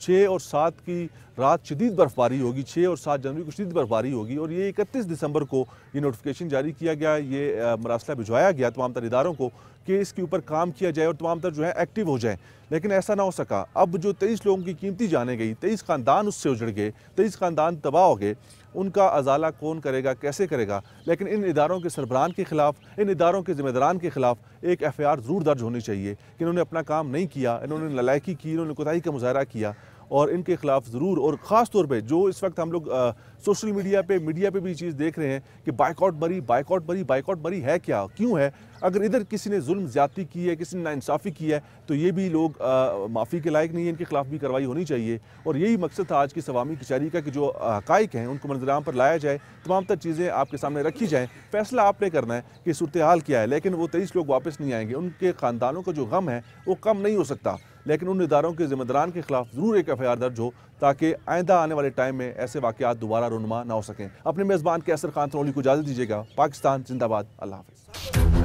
छः और सात की रात शदीद बर्फबारी होगी छः और सात जनवरी को शदीद बर्फबारी होगी और ये इकतीस दिसंबर को ये नोटिफिकेशन जारी किया गया ये मरासला भिजवाया गया तमाम तर इदारों को कि इसके ऊपर काम किया जाए और तमाम तर जो है एक्टिव हो जाए लेकिन ऐसा ना हो सका अब जो तेईस लोगों की कीमती जाने गई तेईस ख़ानदान उससे उजड़ गए तेईस ख़ानदान तबाह हो गए उनका अजाला कौन करेगा कैसे करेगा लेकिन इन इदारों के सरबरान के ख़िलाफ़ इन इदारों के ज़िम्मेदारान के ख़िलाफ़ एक एफ़ आई आर ज़रूर दर्ज होनी चाहिए कि इन्होंने अपना काम नहीं किया इन्होंने ललैकी की इन्होंने कोताही का मुजाहरा किया और इनके ख़िलाफ़ ज़रूर और ख़ास तौर पे जो इस वक्त हम लोग सोशल मीडिया पे मीडिया पे भी चीज़ देख रहे हैं कि बाइकआउट बरी बाइकआउट बरी बाइकआउट बरी है क्या क्यों है अगर इधर किसी ने जुल्म ज़्यादा की है किसी ने नासाफ़ी की है तो ये भी लोग माफ़ी के लायक नहीं है इनके खिलाफ भी कार्रवाई होनी चाहिए और यही मकसद था आज की सवामी कचहरी का कि जो हक़ाइक हैं उनको मंजराम पर लाया जाए तमाम तर चीज़ें आपके सामने रखी जाएँ फैसला आपने करना है कि सूरत हाल क्या है लेकिन वो तेईस लोग वापस नहीं आएंगे उनके ख़ानदानों का जो गम है वो कम नहीं हो सकता लेकिन उन इदारों के जिम्मेदारान के खिलाफ ज़रूर एक एफ दर्ज हो ताकि आइंदा आने वाले टाइम में ऐसे वाक़ात दोबारा रुनमा ना हो सकें अपने मेज़बान कैसर खान थनोली को इजाज़त दीजिएगा पाकिस्तान जिंदाबाद अल्लाह हाफ़